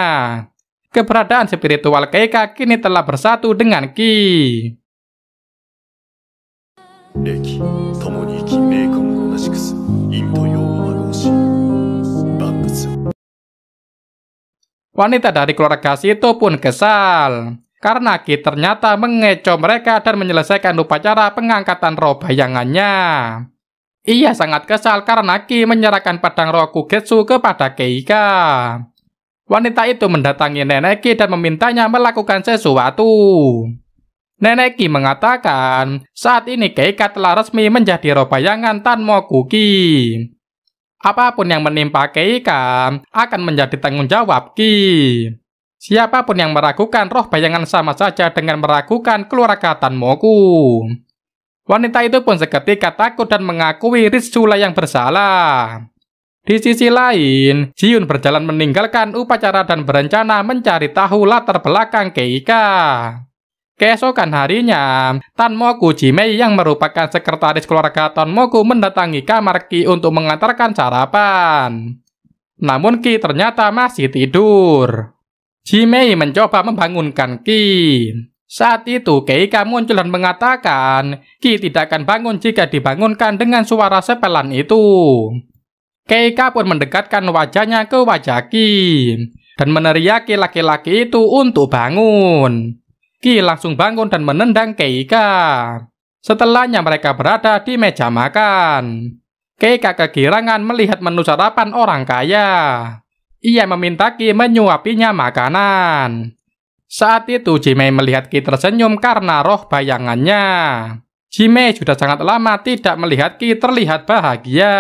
Keberadaan spiritual Keika kini telah bersatu dengan Ki. Wanita dari keluarga Sito pun kesal karena Ki ternyata mengecoh mereka dan menyelesaikan upacara pengangkatan roh bayangannya. Ia sangat kesal karena Ki menyerahkan pedang roh Kugetsu kepada Keika. Wanita itu mendatangi Nenek Ki dan memintanya melakukan sesuatu. Nenek Ki mengatakan, saat ini Keika telah resmi menjadi roh bayangan Tanmo Kuki. Apapun yang menimpa Keika akan menjadi tanggung jawab Ki. Siapapun yang meragukan roh bayangan sama saja dengan meragukan keluarga Tanmoku. Wanita itu pun seketika takut dan mengakui Rizula yang bersalah. Di sisi lain, Jiun berjalan meninggalkan upacara dan berencana mencari tahu latar belakang Keika. Keesokan harinya, Tan Moku Jimei yang merupakan sekretaris keluarga Tan Moku mendatangi kamar Ki untuk mengantarkan sarapan. Namun Ki ternyata masih tidur. Jimei mencoba membangunkan Ki. Saat itu Keika muncul dan mengatakan, Ki tidak akan bangun jika dibangunkan dengan suara sepelan itu. Keika pun mendekatkan wajahnya ke wajah Ki, dan meneriaki laki-laki itu untuk bangun. Ki langsung bangun dan menendang Keika. Setelahnya mereka berada di meja makan. Keika kegirangan melihat menu sarapan orang kaya. Ia meminta Ki menyuapinya makanan. Saat itu Jimei melihat Ki tersenyum karena roh bayangannya. Jimei sudah sangat lama tidak melihat Ki terlihat bahagia.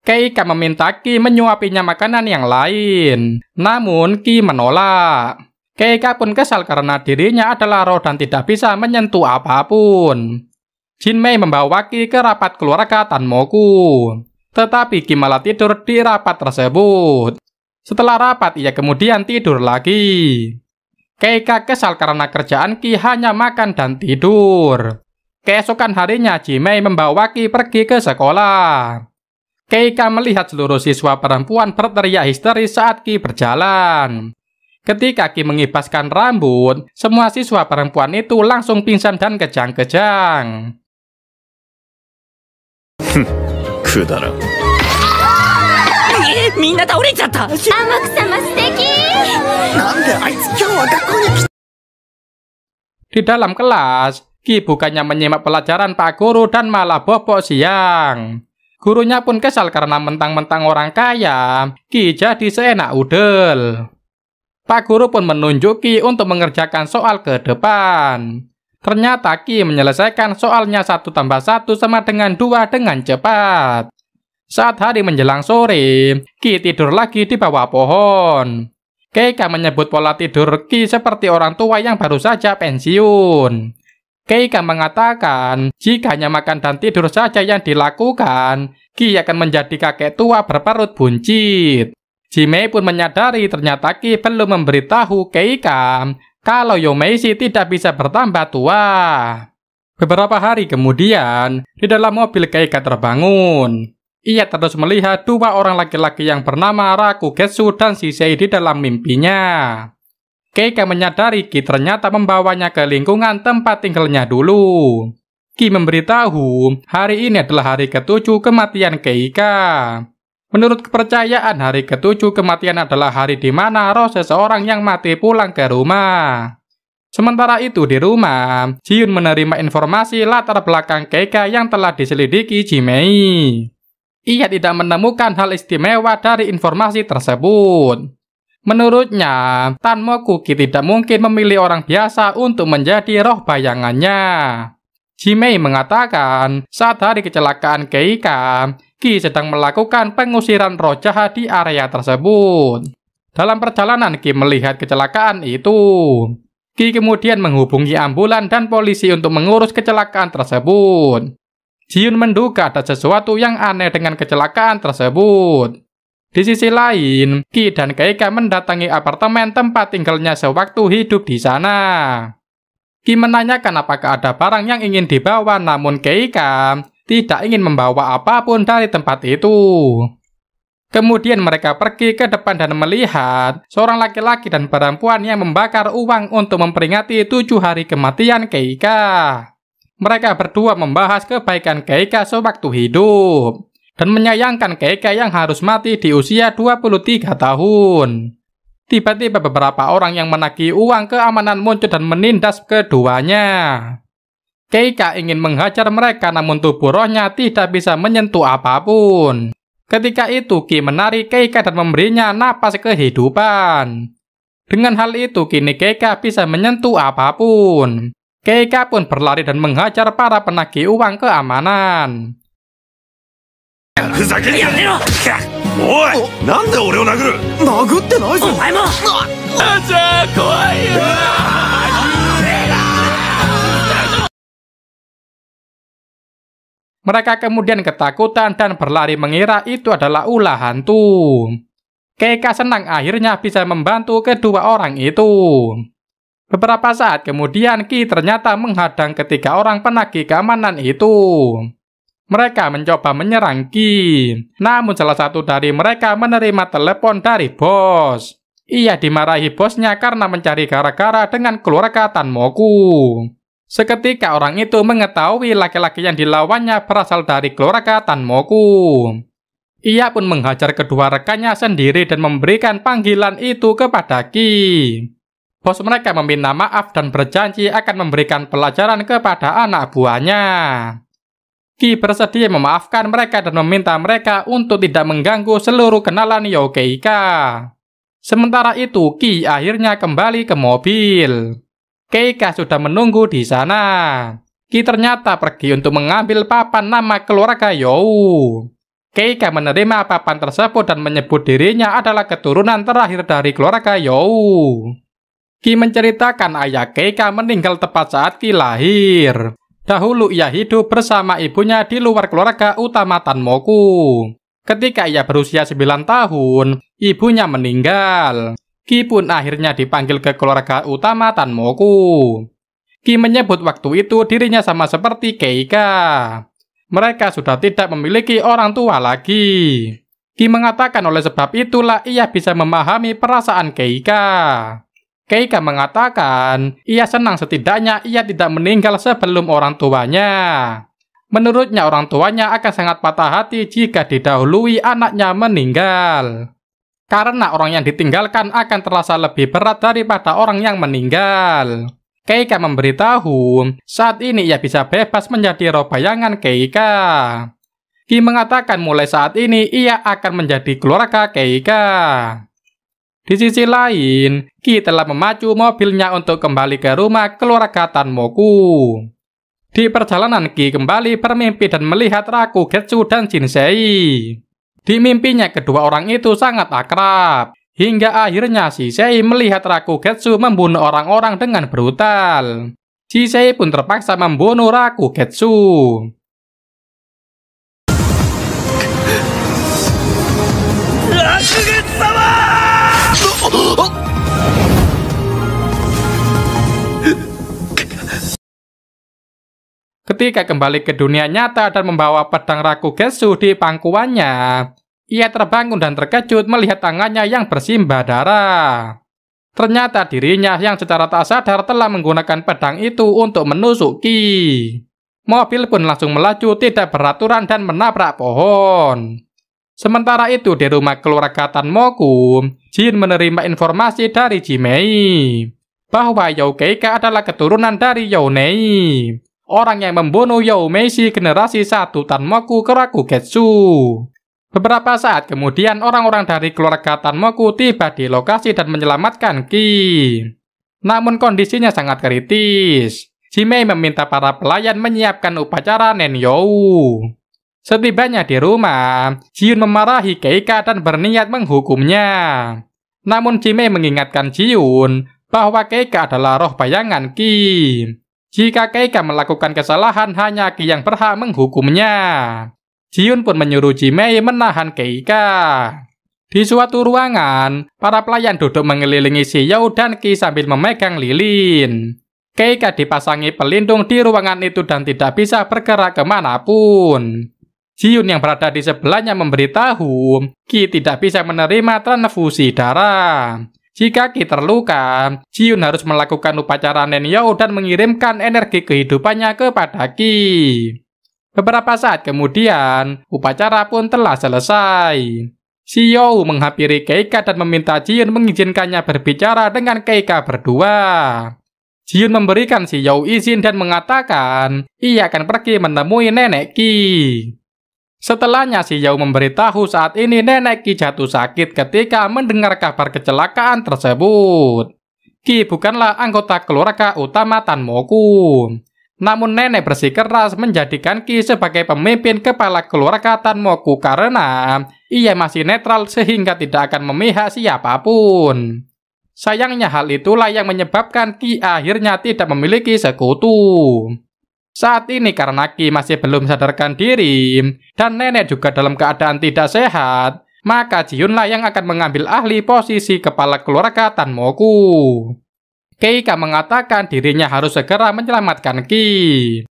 Keika meminta Ki menyuapinya makanan yang lain, namun Ki menolak. Keika pun kesal karena dirinya adalah roh dan tidak bisa menyentuh apapun. Jinmei membawa Ki ke rapat keluarga Tanmoku. Tetapi Kim malah tidur di rapat tersebut. Setelah rapat, ia kemudian tidur lagi. Keika kesal karena kerjaan Ki hanya makan dan tidur. Keesokan harinya, Jimei membawa Ki pergi ke sekolah. Keika melihat seluruh siswa perempuan berteriak histeris saat Ki berjalan. Ketika Ki mengibaskan rambut, semua siswa perempuan itu langsung pingsan dan kejang-kejang. Hmm. Di dalam kelas, Ki bukannya menyimak pelajaran Pak Guru dan malah bobok siang. Gurunya pun kesal karena mentang-mentang orang kaya, Ki jadi seenak udel. Pak Guru pun menunjuk Ki untuk mengerjakan soal ke depan. Ternyata Ki menyelesaikan soalnya satu tambah satu sama dengan dua dengan cepat. Saat hari menjelang sore, Ki tidur lagi di bawah pohon. Keika menyebut pola tidur Ki seperti orang tua yang baru saja pensiun. Keika mengatakan, jika hanya makan dan tidur saja yang dilakukan, Ki akan menjadi kakek tua berperut buncit. Jimei pun menyadari ternyata Ki belum memberitahu Keika kalau Yomeishi tidak bisa bertambah tua. Beberapa hari kemudian, di dalam mobil Keika terbangun. Ia terus melihat dua orang laki-laki yang bernama Raku Getsu dan Sisei di dalam mimpinya. Keika menyadari Ki ternyata membawanya ke lingkungan tempat tinggalnya dulu. Ki memberitahu, hari ini adalah hari ketujuh kematian Keika. Menurut kepercayaan, hari ketujuh kematian adalah hari di mana roh seseorang yang mati pulang ke rumah. Sementara itu di rumah, Jiun menerima informasi latar belakang Keika yang telah diselidiki Jimei. Ia tidak menemukan hal istimewa dari informasi tersebut. Menurutnya, Tanmo Kuki tidak mungkin memilih orang biasa untuk menjadi roh bayangannya. Jimei mengatakan, saat hari kecelakaan Keika, Ki sedang melakukan pengusiran roh jahat di area tersebut. Dalam perjalanan, Ki melihat kecelakaan itu. Ki kemudian menghubungi ambulan dan polisi untuk mengurus kecelakaan tersebut. Jiun menduga ada sesuatu yang aneh dengan kecelakaan tersebut. Di sisi lain, Ki dan Keika mendatangi apartemen tempat tinggalnya sewaktu hidup di sana. Ki menanyakan apakah ada barang yang ingin dibawa namun Keika tidak ingin membawa apapun dari tempat itu. Kemudian mereka pergi ke depan dan melihat seorang laki-laki dan perempuan yang membakar uang untuk memperingati tujuh hari kematian Keika. Mereka berdua membahas kebaikan Keika sewaktu hidup dan menyayangkan Keika yang harus mati di usia 23 tahun. Tiba-tiba beberapa orang yang menagih uang keamanan muncul dan menindas keduanya. Keika ingin menghajar mereka namun tubuh rohnya tidak bisa menyentuh apapun. Ketika itu Ki menarik Keika dan memberinya napas kehidupan. Dengan hal itu kini Keika bisa menyentuh apapun. Keika pun berlari dan menghajar para penagih uang keamanan. Ya, ya. Mereka kemudian ketakutan dan berlari mengira itu adalah ulah hantu. Keika senang akhirnya bisa membantu kedua orang itu. Beberapa saat kemudian Ki ternyata menghadang ketiga orang penagih keamanan itu. Mereka mencoba menyerang Ki, namun salah satu dari mereka menerima telepon dari bos. Ia dimarahi bosnya karena mencari gara-gara dengan keluarga Tanmoku. Seketika orang itu mengetahui laki-laki yang dilawannya berasal dari keluarga Tanmoku. Ia pun menghajar kedua rekannya sendiri dan memberikan panggilan itu kepada Ki. Bos mereka meminta maaf dan berjanji akan memberikan pelajaran kepada anak buahnya. Ki bersedia memaafkan mereka dan meminta mereka untuk tidak mengganggu seluruh kenalan Yokeika. Sementara itu, Ki akhirnya kembali ke mobil. Keika sudah menunggu di sana. Ki ternyata pergi untuk mengambil papan nama keluarga Yow. Keika menerima papan tersebut dan menyebut dirinya adalah keturunan terakhir dari keluarga Yow. Ki menceritakan ayah Keika meninggal tepat saat Ki lahir. Dahulu ia hidup bersama ibunya di luar keluarga utama Tanmoku. Ketika ia berusia 9 tahun, ibunya meninggal. Ki pun akhirnya dipanggil ke keluarga utama Tanmoku. Ki menyebut waktu itu dirinya sama seperti Keika. Mereka sudah tidak memiliki orang tua lagi. Ki mengatakan oleh sebab itulah ia bisa memahami perasaan Keika. Keika mengatakan, ia senang setidaknya ia tidak meninggal sebelum orang tuanya. Menurutnya orang tuanya akan sangat patah hati jika didahului anaknya meninggal karena orang yang ditinggalkan akan terasa lebih berat daripada orang yang meninggal. Keika memberitahu, saat ini ia bisa bebas menjadi roh bayangan Keika. Ki mengatakan mulai saat ini ia akan menjadi keluarga Keika. Di sisi lain, Ki telah memacu mobilnya untuk kembali ke rumah keluarga Tanmoku. Di perjalanan Ki kembali bermimpi dan melihat Raku Getsu dan Jinsei. Di mimpinya kedua orang itu sangat akrab. Hingga akhirnya Shisei melihat Rakugetsu membunuh orang-orang dengan brutal. Shisei pun terpaksa membunuh Rakugetsu. Rakugetsu! Ketika kembali ke dunia nyata dan membawa pedang Raku Gesu di pangkuannya, ia terbangun dan terkejut melihat tangannya yang bersimbah darah. Ternyata dirinya yang secara tak sadar telah menggunakan pedang itu untuk menusuk Ki. Mobil pun langsung melaju tidak beraturan dan menabrak pohon. Sementara itu di rumah keluarga Tanmoku, Jin menerima informasi dari Jimei bahwa Yaukeika adalah keturunan dari Yonei orang yang membunuh Youmeishi generasi 1 Tanmoku Keraku Getsu. Beberapa saat kemudian orang-orang dari keluarga Tanmoku tiba di lokasi dan menyelamatkan Ki. Namun kondisinya sangat kritis. Jimei meminta para pelayan menyiapkan upacara nen Nenyou. Setibanya di rumah, Jiun memarahi Keika dan berniat menghukumnya. Namun Jimei mengingatkan Jiun bahwa Keika adalah roh bayangan Kim. Jika Keika melakukan kesalahan, hanya Ki yang berhak menghukumnya. Jiun pun menyuruh Jimei menahan Keika. Di suatu ruangan, para pelayan duduk mengelilingi Siyou dan Ki sambil memegang lilin. Keika dipasangi pelindung di ruangan itu dan tidak bisa bergerak kemanapun. Jiun yang berada di sebelahnya memberitahu, Ki tidak bisa menerima transfusi darah. Jika Ki terluka, Jiun harus melakukan upacara Nenyo dan mengirimkan energi kehidupannya kepada Ki. Beberapa saat kemudian, upacara pun telah selesai. Si Xiao menghampiri Keika dan meminta Jiun mengizinkannya berbicara dengan Keika berdua. Jiun memberikan Si Xiao izin dan mengatakan, ia akan pergi menemui nenek Ki. Setelahnya si Yao memberitahu saat ini nenek Ki jatuh sakit ketika mendengar kabar kecelakaan tersebut. Ki bukanlah anggota keluarga utama Tan Tanmoku. Namun nenek bersikeras menjadikan Ki sebagai pemimpin kepala keluarga Tan Tanmoku karena ia masih netral sehingga tidak akan memihak siapapun. Sayangnya hal itulah yang menyebabkan Ki akhirnya tidak memiliki sekutu. Saat ini karena Ki masih belum sadarkan diri, dan nenek juga dalam keadaan tidak sehat, maka Jiunlah yang akan mengambil ahli posisi kepala keluarga Tanmoku. Keika mengatakan dirinya harus segera menyelamatkan Ki.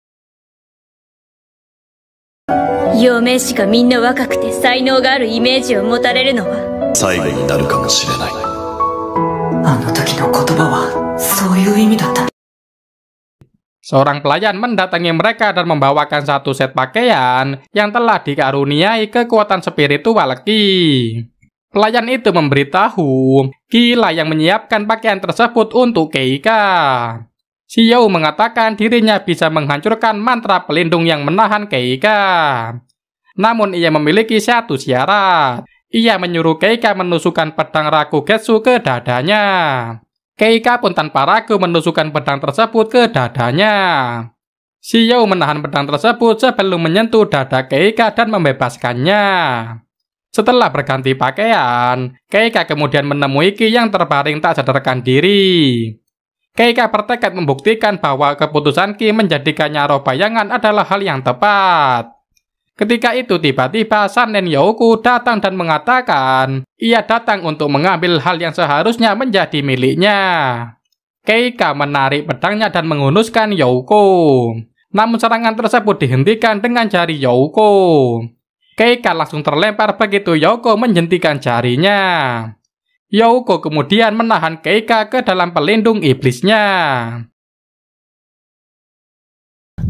Seorang pelayan mendatangi mereka dan membawakan satu set pakaian yang telah dikaruniai kekuatan spiritual Ki. Pelayan itu memberitahu Kila yang menyiapkan pakaian tersebut untuk Keika. Xiao mengatakan dirinya bisa menghancurkan mantra pelindung yang menahan Keika. Namun ia memiliki satu syarat. Ia menyuruh Keika menusukkan pedang Rakugetsu ke dadanya. Keika pun tanpa ragu menusukkan pedang tersebut ke dadanya. Xiao menahan pedang tersebut sebelum menyentuh dada Keika dan membebaskannya. Setelah berganti pakaian, Keika kemudian menemui Ki yang terbaring tak sadarkan diri. Keika bertekad membuktikan bahwa keputusan Ki menjadikannya roh bayangan adalah hal yang tepat. Ketika itu tiba-tiba Sanen Yoku datang dan mengatakan, ia datang untuk mengambil hal yang seharusnya menjadi miliknya. Keika menarik pedangnya dan menghunuskan Yoko. Namun serangan tersebut dihentikan dengan jari Yoko. Keika langsung terlempar begitu Yoko menjentikan jarinya. Yoko kemudian menahan Keika ke dalam pelindung iblisnya.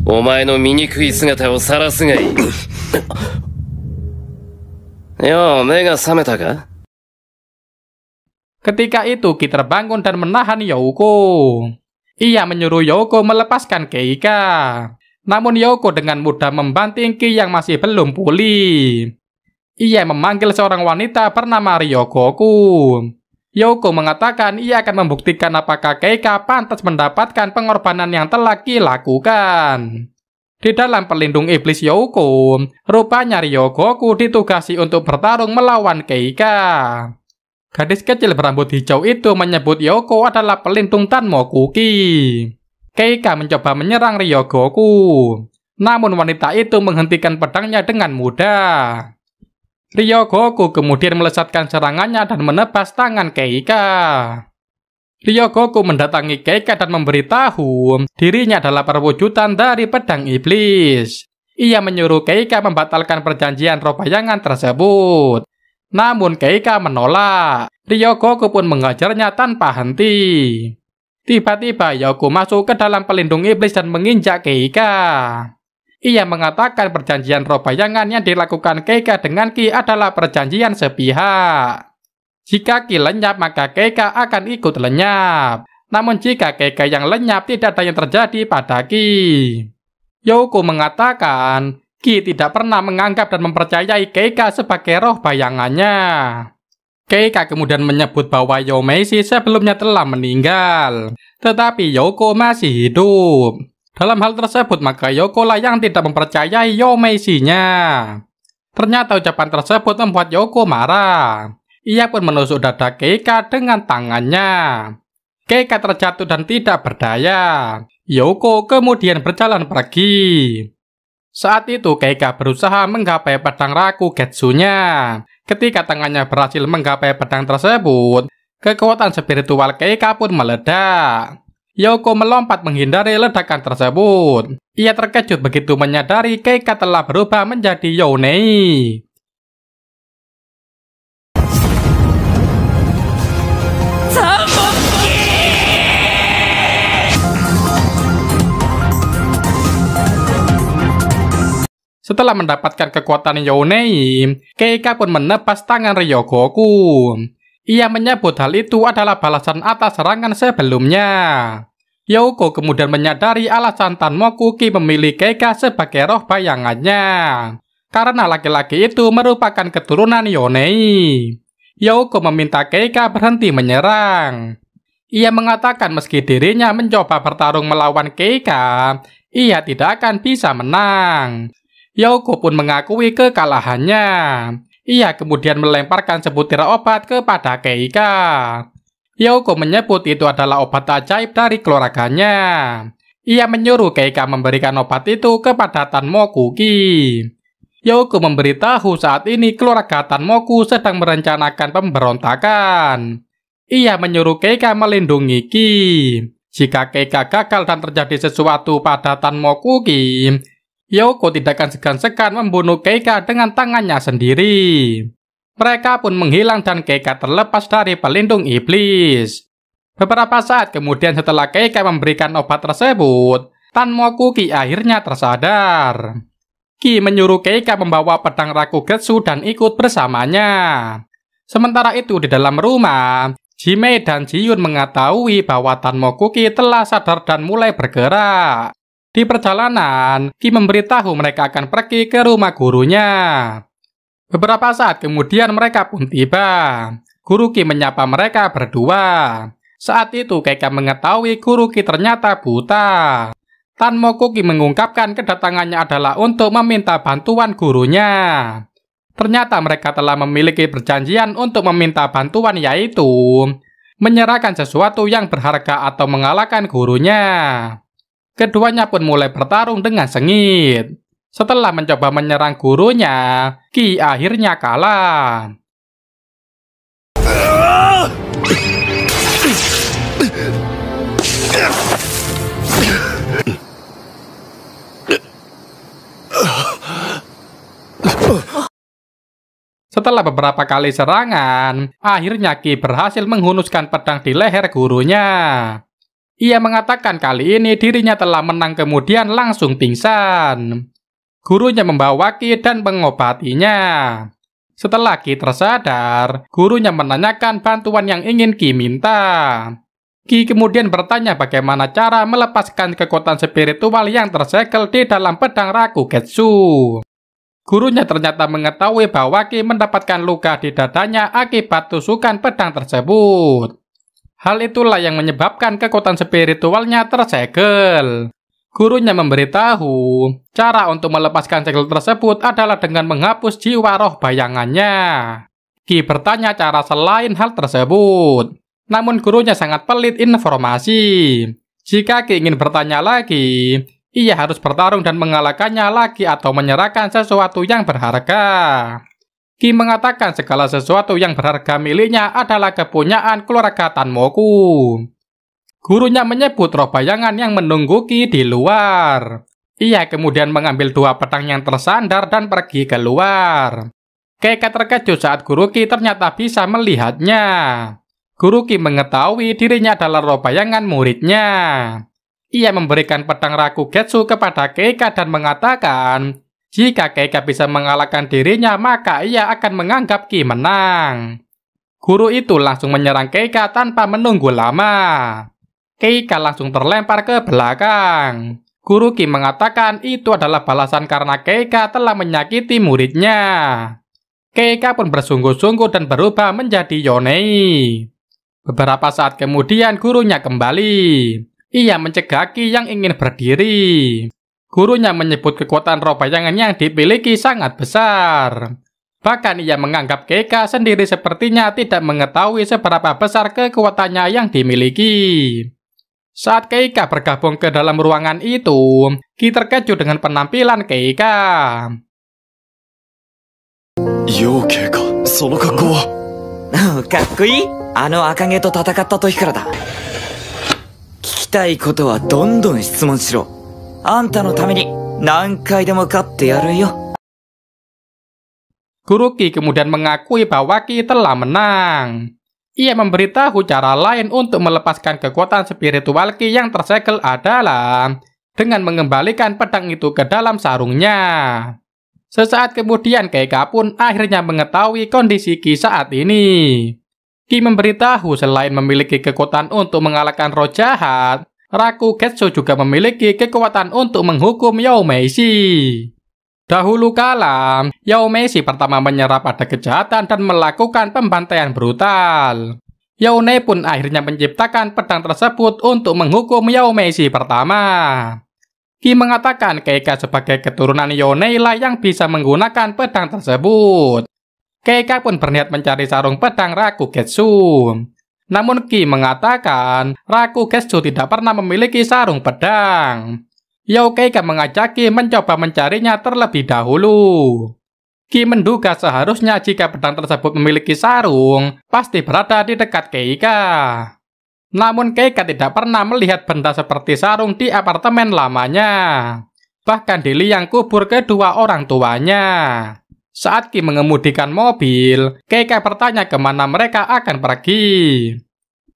お前の醜い姿を晒すがいい。よう、目が覚めたか Ketika itu Ki terbangun dan menahan Yoko. Ia menyuruh Yoko melepaskan Keika. Namun Yoko dengan mudah membanting Ki yang masih belum pulih. Ia memanggil seorang wanita bernama Ryogoku. Yoko mengatakan ia akan membuktikan apakah Keika pantas mendapatkan pengorbanan yang telah Ki lakukan. Di dalam pelindung iblis Yoko, rupanya Ryogoku ditugasi untuk bertarung melawan Keika. Gadis kecil berambut hijau itu menyebut Yoko adalah pelindung Tanmokuki. Keika mencoba menyerang Ryogoku. Namun wanita itu menghentikan pedangnya dengan mudah. Ryogoku kemudian melesatkan serangannya dan menebas tangan Keika. Ryogoku mendatangi Keika dan memberitahu dirinya adalah perwujudan dari pedang iblis. Ia menyuruh Keika membatalkan perjanjian roh bayangan tersebut. Namun Keika menolak. Ryogoku pun mengajarnya tanpa henti. Tiba-tiba Yoku masuk ke dalam pelindung iblis dan menginjak Keika. Ia mengatakan perjanjian roh bayangan yang dilakukan Keika dengan Ki adalah perjanjian sepihak. Jika Ki lenyap maka Keika akan ikut lenyap. Namun jika Keika yang lenyap tidak ada yang terjadi pada Ki. Yoko mengatakan, Ki tidak pernah menganggap dan mempercayai Keika sebagai roh bayangannya. Keika kemudian menyebut bahwa Yomeishi sebelumnya telah meninggal, tetapi Yoko masih hidup. Dalam hal tersebut, maka Yoko lah yang tidak mempercayai Yomeishinya. Ternyata ucapan tersebut membuat Yoko marah. Ia pun menusuk dada Keika dengan tangannya. Keika terjatuh dan tidak berdaya. Yoko kemudian berjalan pergi. Saat itu Keika berusaha menggapai pedang Raku Getsunya. Ketika tangannya berhasil menggapai pedang tersebut, kekuatan spiritual Keika pun meledak. Yoko melompat menghindari ledakan tersebut. Ia terkejut begitu menyadari Keika telah berubah menjadi Yonei. Setelah mendapatkan kekuatan Yonei, Keika pun menepas tangan Ryogoku. Ia menyebut hal itu adalah balasan atas serangan sebelumnya. Yoko kemudian menyadari alasan Mokuki memilih Keika sebagai roh bayangannya. Karena laki-laki itu merupakan keturunan Yonei. Yoko meminta Keika berhenti menyerang. Ia mengatakan meski dirinya mencoba bertarung melawan Keika, ia tidak akan bisa menang. Yoko pun mengakui kekalahannya. Ia kemudian melemparkan sebutir obat kepada Keika. Yoko menyebut itu adalah obat ajaib dari keluarganya. Ia menyuruh Keika memberikan obat itu kepada Tanmokuki. Yoko memberitahu saat ini keluarga Moku sedang merencanakan pemberontakan. Ia menyuruh Keika melindungi Ki. Jika Keika gagal dan terjadi sesuatu pada Tanmokuki, Yoko tidak akan segan-segan membunuh Keika dengan tangannya sendiri. Mereka pun menghilang dan Keika terlepas dari pelindung iblis. Beberapa saat kemudian setelah Keika memberikan obat tersebut, Tan Mokuki akhirnya tersadar. Ki menyuruh Keika membawa pedang Rakugetsu dan ikut bersamanya. Sementara itu di dalam rumah, Jimei dan Jiyun mengetahui bahwa Tan Mokuki telah sadar dan mulai bergerak. Di perjalanan, Ki memberitahu mereka akan pergi ke rumah gurunya. Beberapa saat kemudian mereka pun tiba. Guru Ki menyapa mereka berdua. Saat itu Keika mengetahui Guru Ki ternyata buta. Tan Mokuki mengungkapkan kedatangannya adalah untuk meminta bantuan gurunya. Ternyata mereka telah memiliki perjanjian untuk meminta bantuan yaitu menyerahkan sesuatu yang berharga atau mengalahkan gurunya. Keduanya pun mulai bertarung dengan sengit. Setelah mencoba menyerang gurunya, Ki akhirnya kalah. Setelah beberapa kali serangan, akhirnya Ki berhasil menghunuskan pedang di leher gurunya. Ia mengatakan kali ini dirinya telah menang kemudian langsung pingsan. Gurunya membawa Ki dan mengobatinya. Setelah Ki tersadar, gurunya menanyakan bantuan yang ingin Ki minta. Ki kemudian bertanya bagaimana cara melepaskan kekuatan spiritual yang tersegel di dalam pedang Raku Ketsu. Gurunya ternyata mengetahui bahwa Ki mendapatkan luka di dadanya akibat tusukan pedang tersebut. Hal itulah yang menyebabkan kekuatan spiritualnya tersegel. Gurunya memberitahu, cara untuk melepaskan segel tersebut adalah dengan menghapus jiwa roh bayangannya. Ki bertanya cara selain hal tersebut. Namun gurunya sangat pelit informasi. Jika Ki ingin bertanya lagi, ia harus bertarung dan mengalahkannya lagi atau menyerahkan sesuatu yang berharga. Ki mengatakan segala sesuatu yang berharga miliknya adalah kepunyaan keluarga Tanmoku. Gurunya menyebut roh bayangan yang menunggu Ki di luar. Ia kemudian mengambil dua pedang yang tersandar dan pergi keluar. Keika terkejut saat Guru Ki ternyata bisa melihatnya. Guru Ki mengetahui dirinya adalah roh bayangan muridnya. Ia memberikan pedang Raku Getsu kepada Keika dan mengatakan jika Keika bisa mengalahkan dirinya, maka ia akan menganggap Ki menang. Guru itu langsung menyerang Keika tanpa menunggu lama. Keika langsung terlempar ke belakang. Guru Ki mengatakan itu adalah balasan karena Keika telah menyakiti muridnya. Keika pun bersungguh-sungguh dan berubah menjadi Yonei. Beberapa saat kemudian gurunya kembali. Ia mencegah Ki yang ingin berdiri. Gurunya menyebut kekuatan roh bayangan yang dimiliki sangat besar. Bahkan ia menganggap Keika sendiri sepertinya tidak mengetahui seberapa besar kekuatannya yang dimiliki. Saat Keika bergabung ke dalam ruangan itu, Ki terkejut dengan penampilan Keika. Yo Keika, sono kakku wa... Oh, kakkui? Ano akange to tatakatta tohikara kara da. Kikitai koto wa dondon shitsumon shiro. Kuruki kemudian mengakui bahwa Ki telah menang. Ia memberitahu cara lain untuk melepaskan kekuatan spiritual Ki yang tersegel adalah dengan mengembalikan pedang itu ke dalam sarungnya. Sesaat kemudian Keika pun akhirnya mengetahui kondisi Ki saat ini. Ki memberitahu selain memiliki kekuatan untuk mengalahkan roh jahat, Rakugetsu juga memiliki kekuatan untuk menghukum Meishi. Dahulu kala, Meishi pertama menyerap pada kejahatan dan melakukan pembantaian brutal. Nei pun akhirnya menciptakan pedang tersebut untuk menghukum Meishi pertama. Ki mengatakan Keika sebagai keturunan Nei lah yang bisa menggunakan pedang tersebut. Keika pun berniat mencari sarung pedang Rakugetsu. Namun Ki mengatakan, Raku Gesu tidak pernah memiliki sarung pedang. Youkeiga mengajak Ki mencoba mencarinya terlebih dahulu. Ki menduga seharusnya jika pedang tersebut memiliki sarung, pasti berada di dekat Keika. Namun Keika tidak pernah melihat benda seperti sarung di apartemen lamanya. Bahkan di liang kubur kedua orang tuanya. Saat Ki mengemudikan mobil, KK bertanya kemana mereka akan pergi.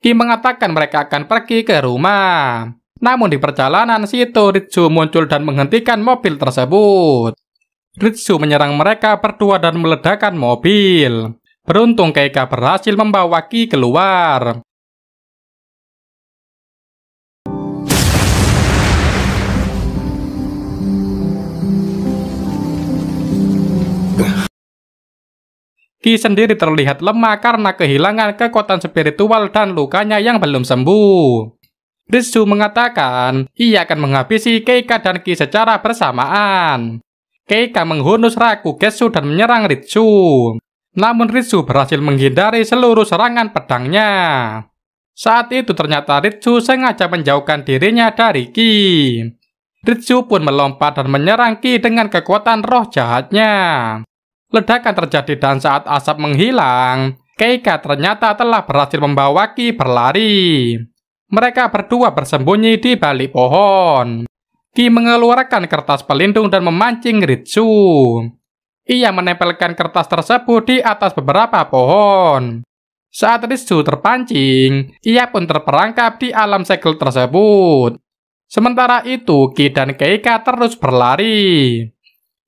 Ki mengatakan mereka akan pergi ke rumah. Namun di perjalanan, Sito Ritsu muncul dan menghentikan mobil tersebut. Ritsu menyerang mereka berdua dan meledakkan mobil. Beruntung Keika berhasil membawa Ki keluar. Ki sendiri terlihat lemah karena kehilangan kekuatan spiritual dan lukanya yang belum sembuh. Ritsu mengatakan, ia akan menghabisi Keika dan Ki secara bersamaan. Keika menghunus raku Gesu dan menyerang Ritsu. Namun Ritsu berhasil menghindari seluruh serangan pedangnya. Saat itu ternyata Ritsu sengaja menjauhkan dirinya dari Ki. Ritsu pun melompat dan menyerang Ki dengan kekuatan roh jahatnya. Ledakan terjadi dan saat asap menghilang, Keika ternyata telah berhasil membawa Ki berlari. Mereka berdua bersembunyi di balik pohon. Ki mengeluarkan kertas pelindung dan memancing Ritsu. Ia menempelkan kertas tersebut di atas beberapa pohon. Saat Ritsu terpancing, ia pun terperangkap di alam segel tersebut. Sementara itu, Ki dan Keika terus berlari.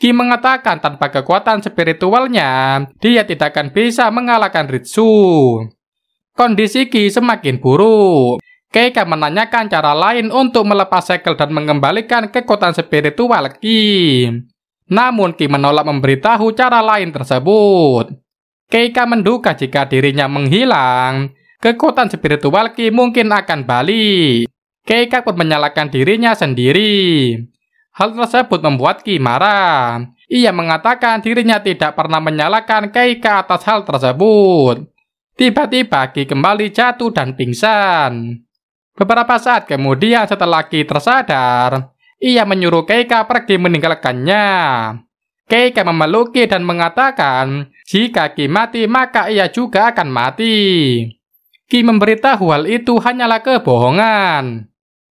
Ki mengatakan tanpa kekuatan spiritualnya, dia tidak akan bisa mengalahkan Ritsu. Kondisi Ki semakin buruk. Keika menanyakan cara lain untuk melepas sekel dan mengembalikan kekuatan spiritual Ki. Namun Ki menolak memberitahu cara lain tersebut. Keika menduga jika dirinya menghilang, kekuatan spiritual Ki mungkin akan balik. Keika pun menyalahkan dirinya sendiri. Hal tersebut membuat Ki marah. Ia mengatakan dirinya tidak pernah menyalahkan Keika atas hal tersebut. Tiba-tiba Ki kembali jatuh dan pingsan. Beberapa saat kemudian setelah Ki tersadar, ia menyuruh Keika pergi meninggalkannya. Keika memeluki dan mengatakan, jika Ki mati maka ia juga akan mati. Ki memberitahu hal itu hanyalah kebohongan.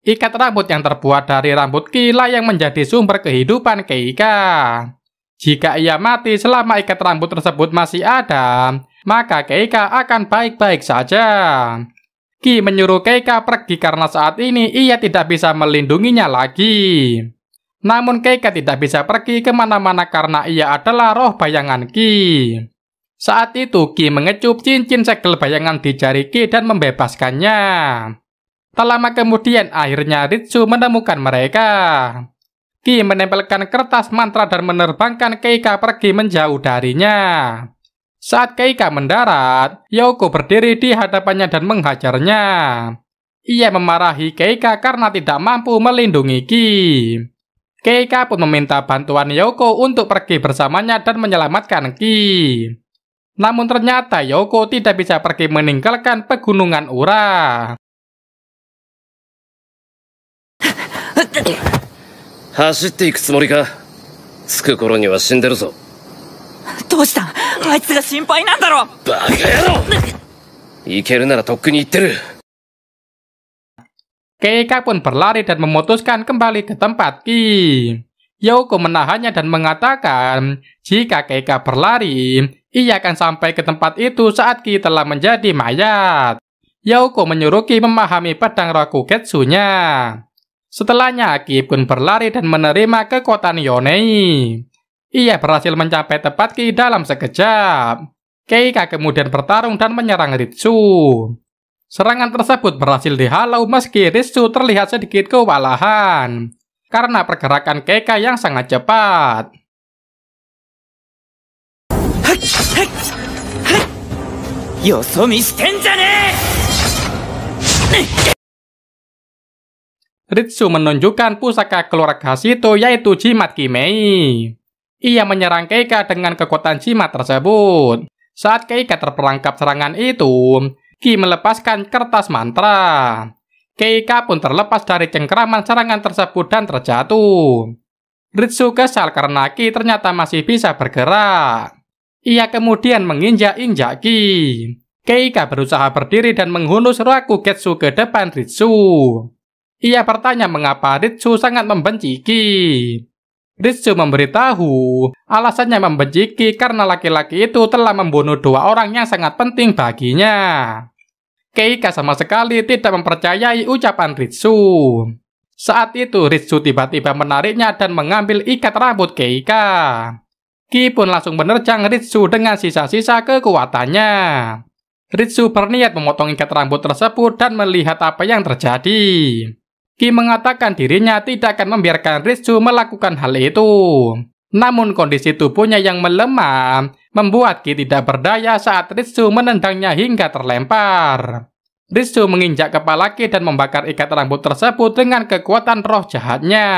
Ikat rambut yang terbuat dari rambut kila yang menjadi sumber kehidupan keika. Jika ia mati selama ikat rambut tersebut masih ada, maka Keika akan baik-baik saja. Ki menyuruh Keika pergi karena saat ini ia tidak bisa melindunginya lagi. Namun Keika tidak bisa pergi kemana-mana karena ia adalah roh bayangan Ki. Saat itu Ki mengecup cincin segel bayangan di jari Ki dan membebaskannya. Tak lama kemudian akhirnya Ritsu menemukan mereka. Ki menempelkan kertas mantra dan menerbangkan Keika pergi menjauh darinya. Saat Keika mendarat, Yoko berdiri di hadapannya dan menghajarnya. Ia memarahi Keika karena tidak mampu melindungi Ki. Keika pun meminta bantuan Yoko untuk pergi bersamanya dan menyelamatkan Ki. Namun ternyata Yoko tidak bisa pergi meninggalkan pegunungan Ura. 走っていくつもりか着く頃には死んでるぞどうしたあいつが心配なんだろバカ野郎行けるならとっくに行ってる Keika pun berlari dan memutuskan kembali ke tempat Ki. Yoko menahannya dan mengatakan, jika Keika berlari, ia akan sampai ke tempat itu saat Ki telah menjadi mayat. Yoko menyuruh Ki memahami pedang rokugetsu nya Setelahnya Ki Kun berlari dan menerima kekuatan Yonei. Ia berhasil mencapai tepat Ki dalam sekejap. Keika kemudian bertarung dan menyerang Ritsu. Serangan tersebut berhasil dihalau meski Ritsu terlihat sedikit kewalahan karena pergerakan Keika yang sangat cepat. Yosomi Ritsu menunjukkan pusaka keluarga Sito yaitu jimat Kimei. Ia menyerang Keika dengan kekuatan jimat tersebut. Saat Keika terperangkap serangan itu, Ki melepaskan kertas mantra. Keika pun terlepas dari cengkeraman serangan tersebut dan terjatuh. Ritsu kesal karena Ki ternyata masih bisa bergerak. Ia kemudian menginjak-injak Ki. Keika berusaha berdiri dan menghunus Raku Getsu ke depan Ritsu. Ia bertanya mengapa Ritsu sangat membenci Ki. Ritsu memberitahu alasannya membenci Ki karena laki-laki itu telah membunuh dua orang yang sangat penting baginya. Keika sama sekali tidak mempercayai ucapan Ritsu. Saat itu Ritsu tiba-tiba menariknya dan mengambil ikat rambut Keika. Ki pun langsung menerjang Ritsu dengan sisa-sisa kekuatannya. Ritsu berniat memotong ikat rambut tersebut dan melihat apa yang terjadi. Kim mengatakan dirinya tidak akan membiarkan Rizu melakukan hal itu. Namun kondisi tubuhnya yang melemah membuat Ki tidak berdaya saat Rizu menendangnya hingga terlempar. Rizu menginjak kepala Ki dan membakar ikat rambut tersebut dengan kekuatan roh jahatnya.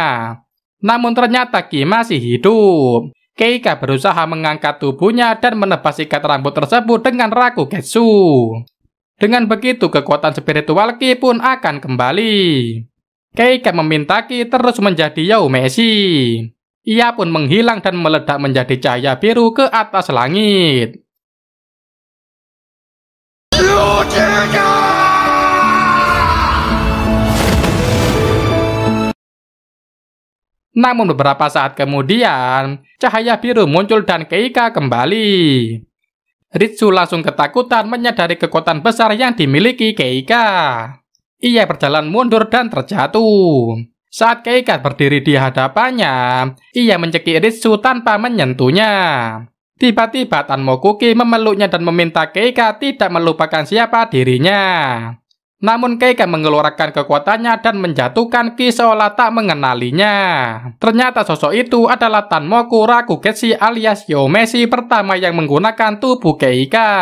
Namun ternyata Ki masih hidup. Keika berusaha mengangkat tubuhnya dan menebas ikat rambut tersebut dengan Raku Getsu. Dengan begitu kekuatan spiritual Ki pun akan kembali meminta Ki terus menjadi Messi. Ia pun menghilang dan meledak menjadi cahaya biru ke atas langit. Namun beberapa saat kemudian, cahaya biru muncul dan Keika kembali. Ritsu langsung ketakutan menyadari kekuatan besar yang dimiliki Keika. Ia berjalan mundur dan terjatuh. Saat Keikat berdiri di hadapannya, ia mencekik Ritsu tanpa menyentuhnya. Tiba-tiba Tanmokuki memeluknya dan meminta Keika tidak melupakan siapa dirinya. Namun Keika mengeluarkan kekuatannya dan menjatuhkan Ki seolah tak mengenalinya. Ternyata sosok itu adalah Tanmoku Rakugesi alias Yomeshi pertama yang menggunakan tubuh Keika.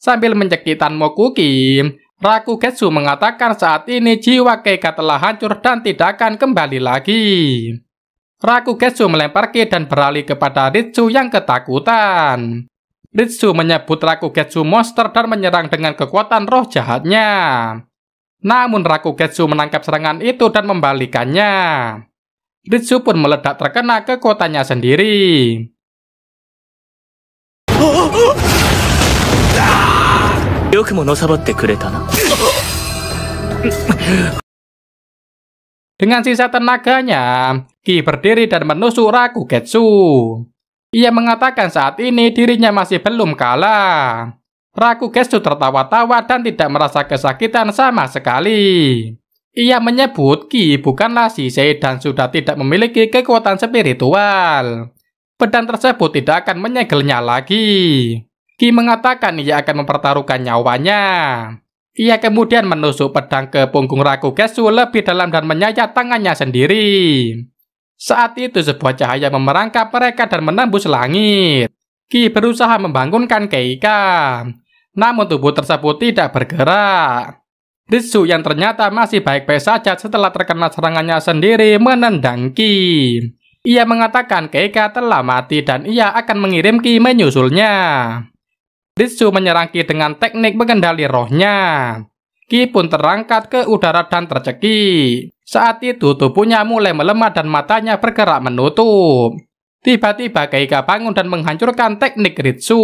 Sambil mencekik Tanmokuki, Rakugetsu mengatakan saat ini jiwa Keika telah hancur dan tidak akan kembali lagi. Rakugetsu melempar Ki dan beralih kepada Ritsu yang ketakutan. Ritsu menyebut Rakugetsu monster dan menyerang dengan kekuatan roh jahatnya. Namun Rakugetsu menangkap serangan itu dan membalikannya. Ritsu pun meledak terkena kekuatannya sendiri. Oh, oh, oh. よくものさばってくれたな Dengan sisa tenaganya, Ki berdiri dan menusuk Rakugetsu. Ia mengatakan saat ini dirinya masih belum kalah. Rakugetsu tertawa-tawa dan tidak merasa kesakitan sama sekali. Ia menyebut Ki bukanlah Sisei dan sudah tidak memiliki kekuatan spiritual. Pedang tersebut tidak akan menyegelnya lagi. Ki mengatakan ia akan mempertaruhkan nyawanya. Ia kemudian menusuk pedang ke punggung Raku Gesu lebih dalam dan menyayat tangannya sendiri. Saat itu sebuah cahaya memerangkap mereka dan menembus langit. Ki berusaha membangunkan Keika. Namun tubuh tersebut tidak bergerak. Ritsu yang ternyata masih baik-baik saja setelah terkena serangannya sendiri menendang Ki. Ia mengatakan Keika telah mati dan ia akan mengirim Ki menyusulnya. Ritsu menyerang Ki dengan teknik mengendali rohnya. Ki pun terangkat ke udara dan tercekik. Saat itu tubuhnya mulai melemah dan matanya bergerak menutup. Tiba-tiba Keika bangun dan menghancurkan teknik Ritsu.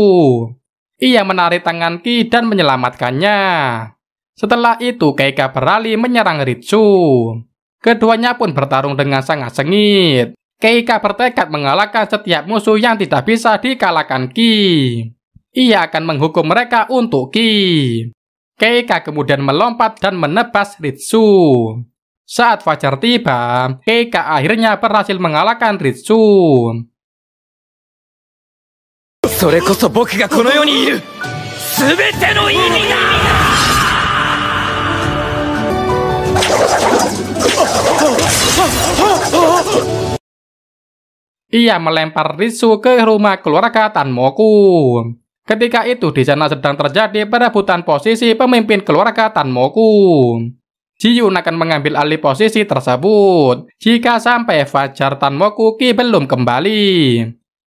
Ia menarik tangan Ki dan menyelamatkannya. Setelah itu Keika beralih menyerang Ritsu. Keduanya pun bertarung dengan sangat sengit. Keika bertekad mengalahkan setiap musuh yang tidak bisa dikalahkan Ki ia akan menghukum mereka untuk Ki. Keika kemudian melompat dan menebas Ritsu. Saat fajar tiba, Keika akhirnya berhasil mengalahkan Ritsu. Ia melempar Ritsu ke rumah keluarga Tanmoku. Ketika itu di sana sedang terjadi perebutan posisi pemimpin keluarga Tanmoku. Yun akan mengambil alih posisi tersebut jika sampai Fajar Tanmoku Ki belum kembali.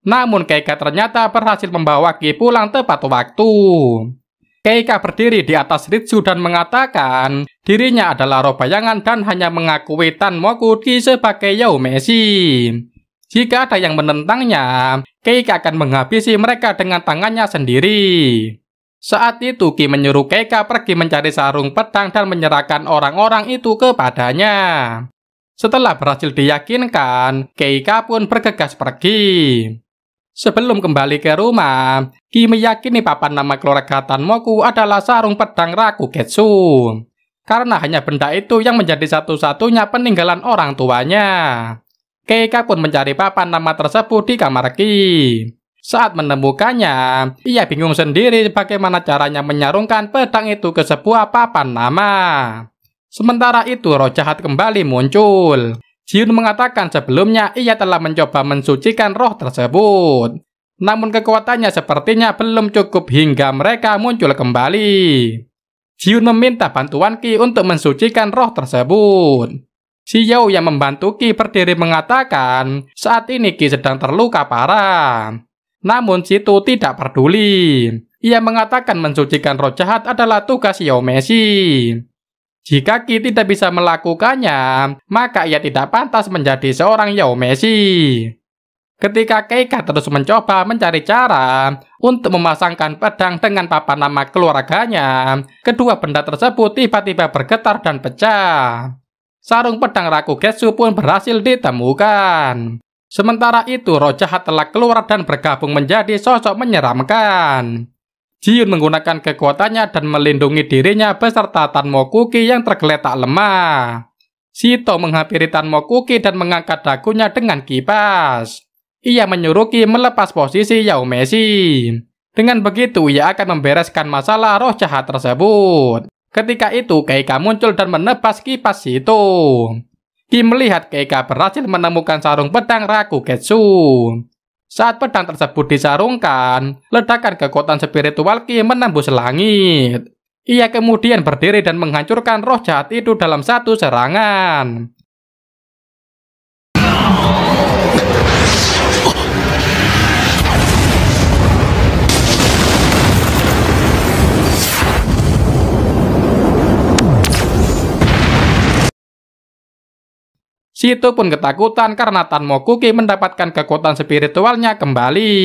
Namun Keika ternyata berhasil membawa Ki pulang tepat waktu. Keika berdiri di atas Ritsu dan mengatakan dirinya adalah roh bayangan dan hanya mengakui Tanmoku Ki sebagai Yaumesi. Jika ada yang menentangnya, Keika akan menghabisi mereka dengan tangannya sendiri. Saat itu Ki menyuruh Keika pergi mencari sarung pedang dan menyerahkan orang-orang itu kepadanya. Setelah berhasil diyakinkan, Keika pun bergegas pergi. Sebelum kembali ke rumah, Ki meyakini papan nama keluarga Tanmoku adalah sarung pedang Rakugetsu. Karena hanya benda itu yang menjadi satu-satunya peninggalan orang tuanya. Keika pun mencari papan nama tersebut di kamar Ki. Saat menemukannya, ia bingung sendiri bagaimana caranya menyarungkan pedang itu ke sebuah papan nama. Sementara itu, roh jahat kembali muncul. Jiun mengatakan sebelumnya ia telah mencoba mensucikan roh tersebut. Namun kekuatannya sepertinya belum cukup hingga mereka muncul kembali. Jiun meminta bantuan Ki untuk mensucikan roh tersebut. Si Yao yang membantu Ki berdiri mengatakan saat ini Ki sedang terluka parah. Namun Situ tidak peduli. Ia mengatakan mensucikan roh jahat adalah tugas Yao Messi. Jika Ki tidak bisa melakukannya, maka ia tidak pantas menjadi seorang Yao Messi. Ketika Keika terus mencoba mencari cara untuk memasangkan pedang dengan papan nama keluarganya, kedua benda tersebut tiba-tiba bergetar dan pecah sarung pedang raku kesu pun berhasil ditemukan. Sementara itu, roh jahat telah keluar dan bergabung menjadi sosok menyeramkan. Jiun menggunakan kekuatannya dan melindungi dirinya beserta Tanmokuki yang tergeletak lemah. Sito menghampiri Tanmokuki dan mengangkat dagunya dengan kipas. Ia menyuruh Ki melepas posisi Yaumeshi. Dengan begitu, ia akan membereskan masalah roh jahat tersebut. Ketika itu, Keika muncul dan menebas kipas itu. Kim melihat Keika berhasil menemukan sarung pedang Raku Ketsu. Saat pedang tersebut disarungkan, ledakan kekuatan spiritual Kim menembus langit. Ia kemudian berdiri dan menghancurkan roh jahat itu dalam satu serangan. Situ pun ketakutan karena Tanmokuki mendapatkan kekuatan spiritualnya kembali.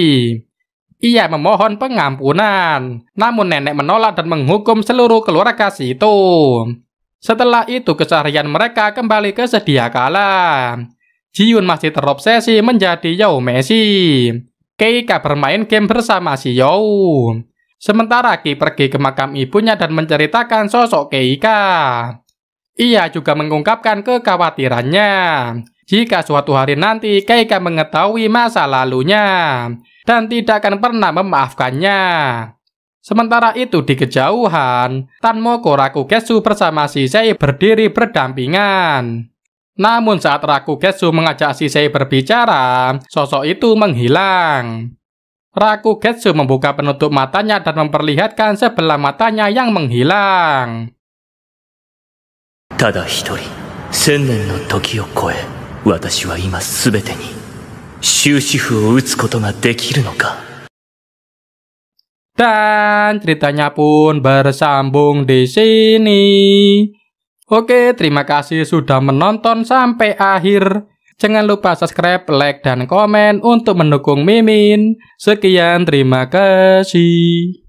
Ia memohon pengampunan, namun nenek menolak dan menghukum seluruh keluarga Situ. Setelah itu keseharian mereka kembali ke sedia kala. Jiun masih terobsesi menjadi Yao Messi. Keika bermain game bersama si Yao. Sementara Ki pergi ke makam ibunya dan menceritakan sosok Keika. Ia juga mengungkapkan kekhawatirannya jika suatu hari nanti Keika mengetahui masa lalunya dan tidak akan pernah memaafkannya. Sementara itu di kejauhan, Tanmoko Rakugetsu bersama Shisei berdiri berdampingan. Namun saat Rakugetsu mengajak Shisei berbicara, sosok itu menghilang. Rakugetsu membuka penutup matanya dan memperlihatkan sebelah matanya yang menghilang. ただ一人千年の時を超え私は今全てに終止符を打つことができるのか Dan ceritanya pun bersambung di sini. Oke, terima kasih sudah menonton sampai akhir. Jangan lupa subscribe, like, dan komen untuk mendukung Mimin. Sekian, terima kasih.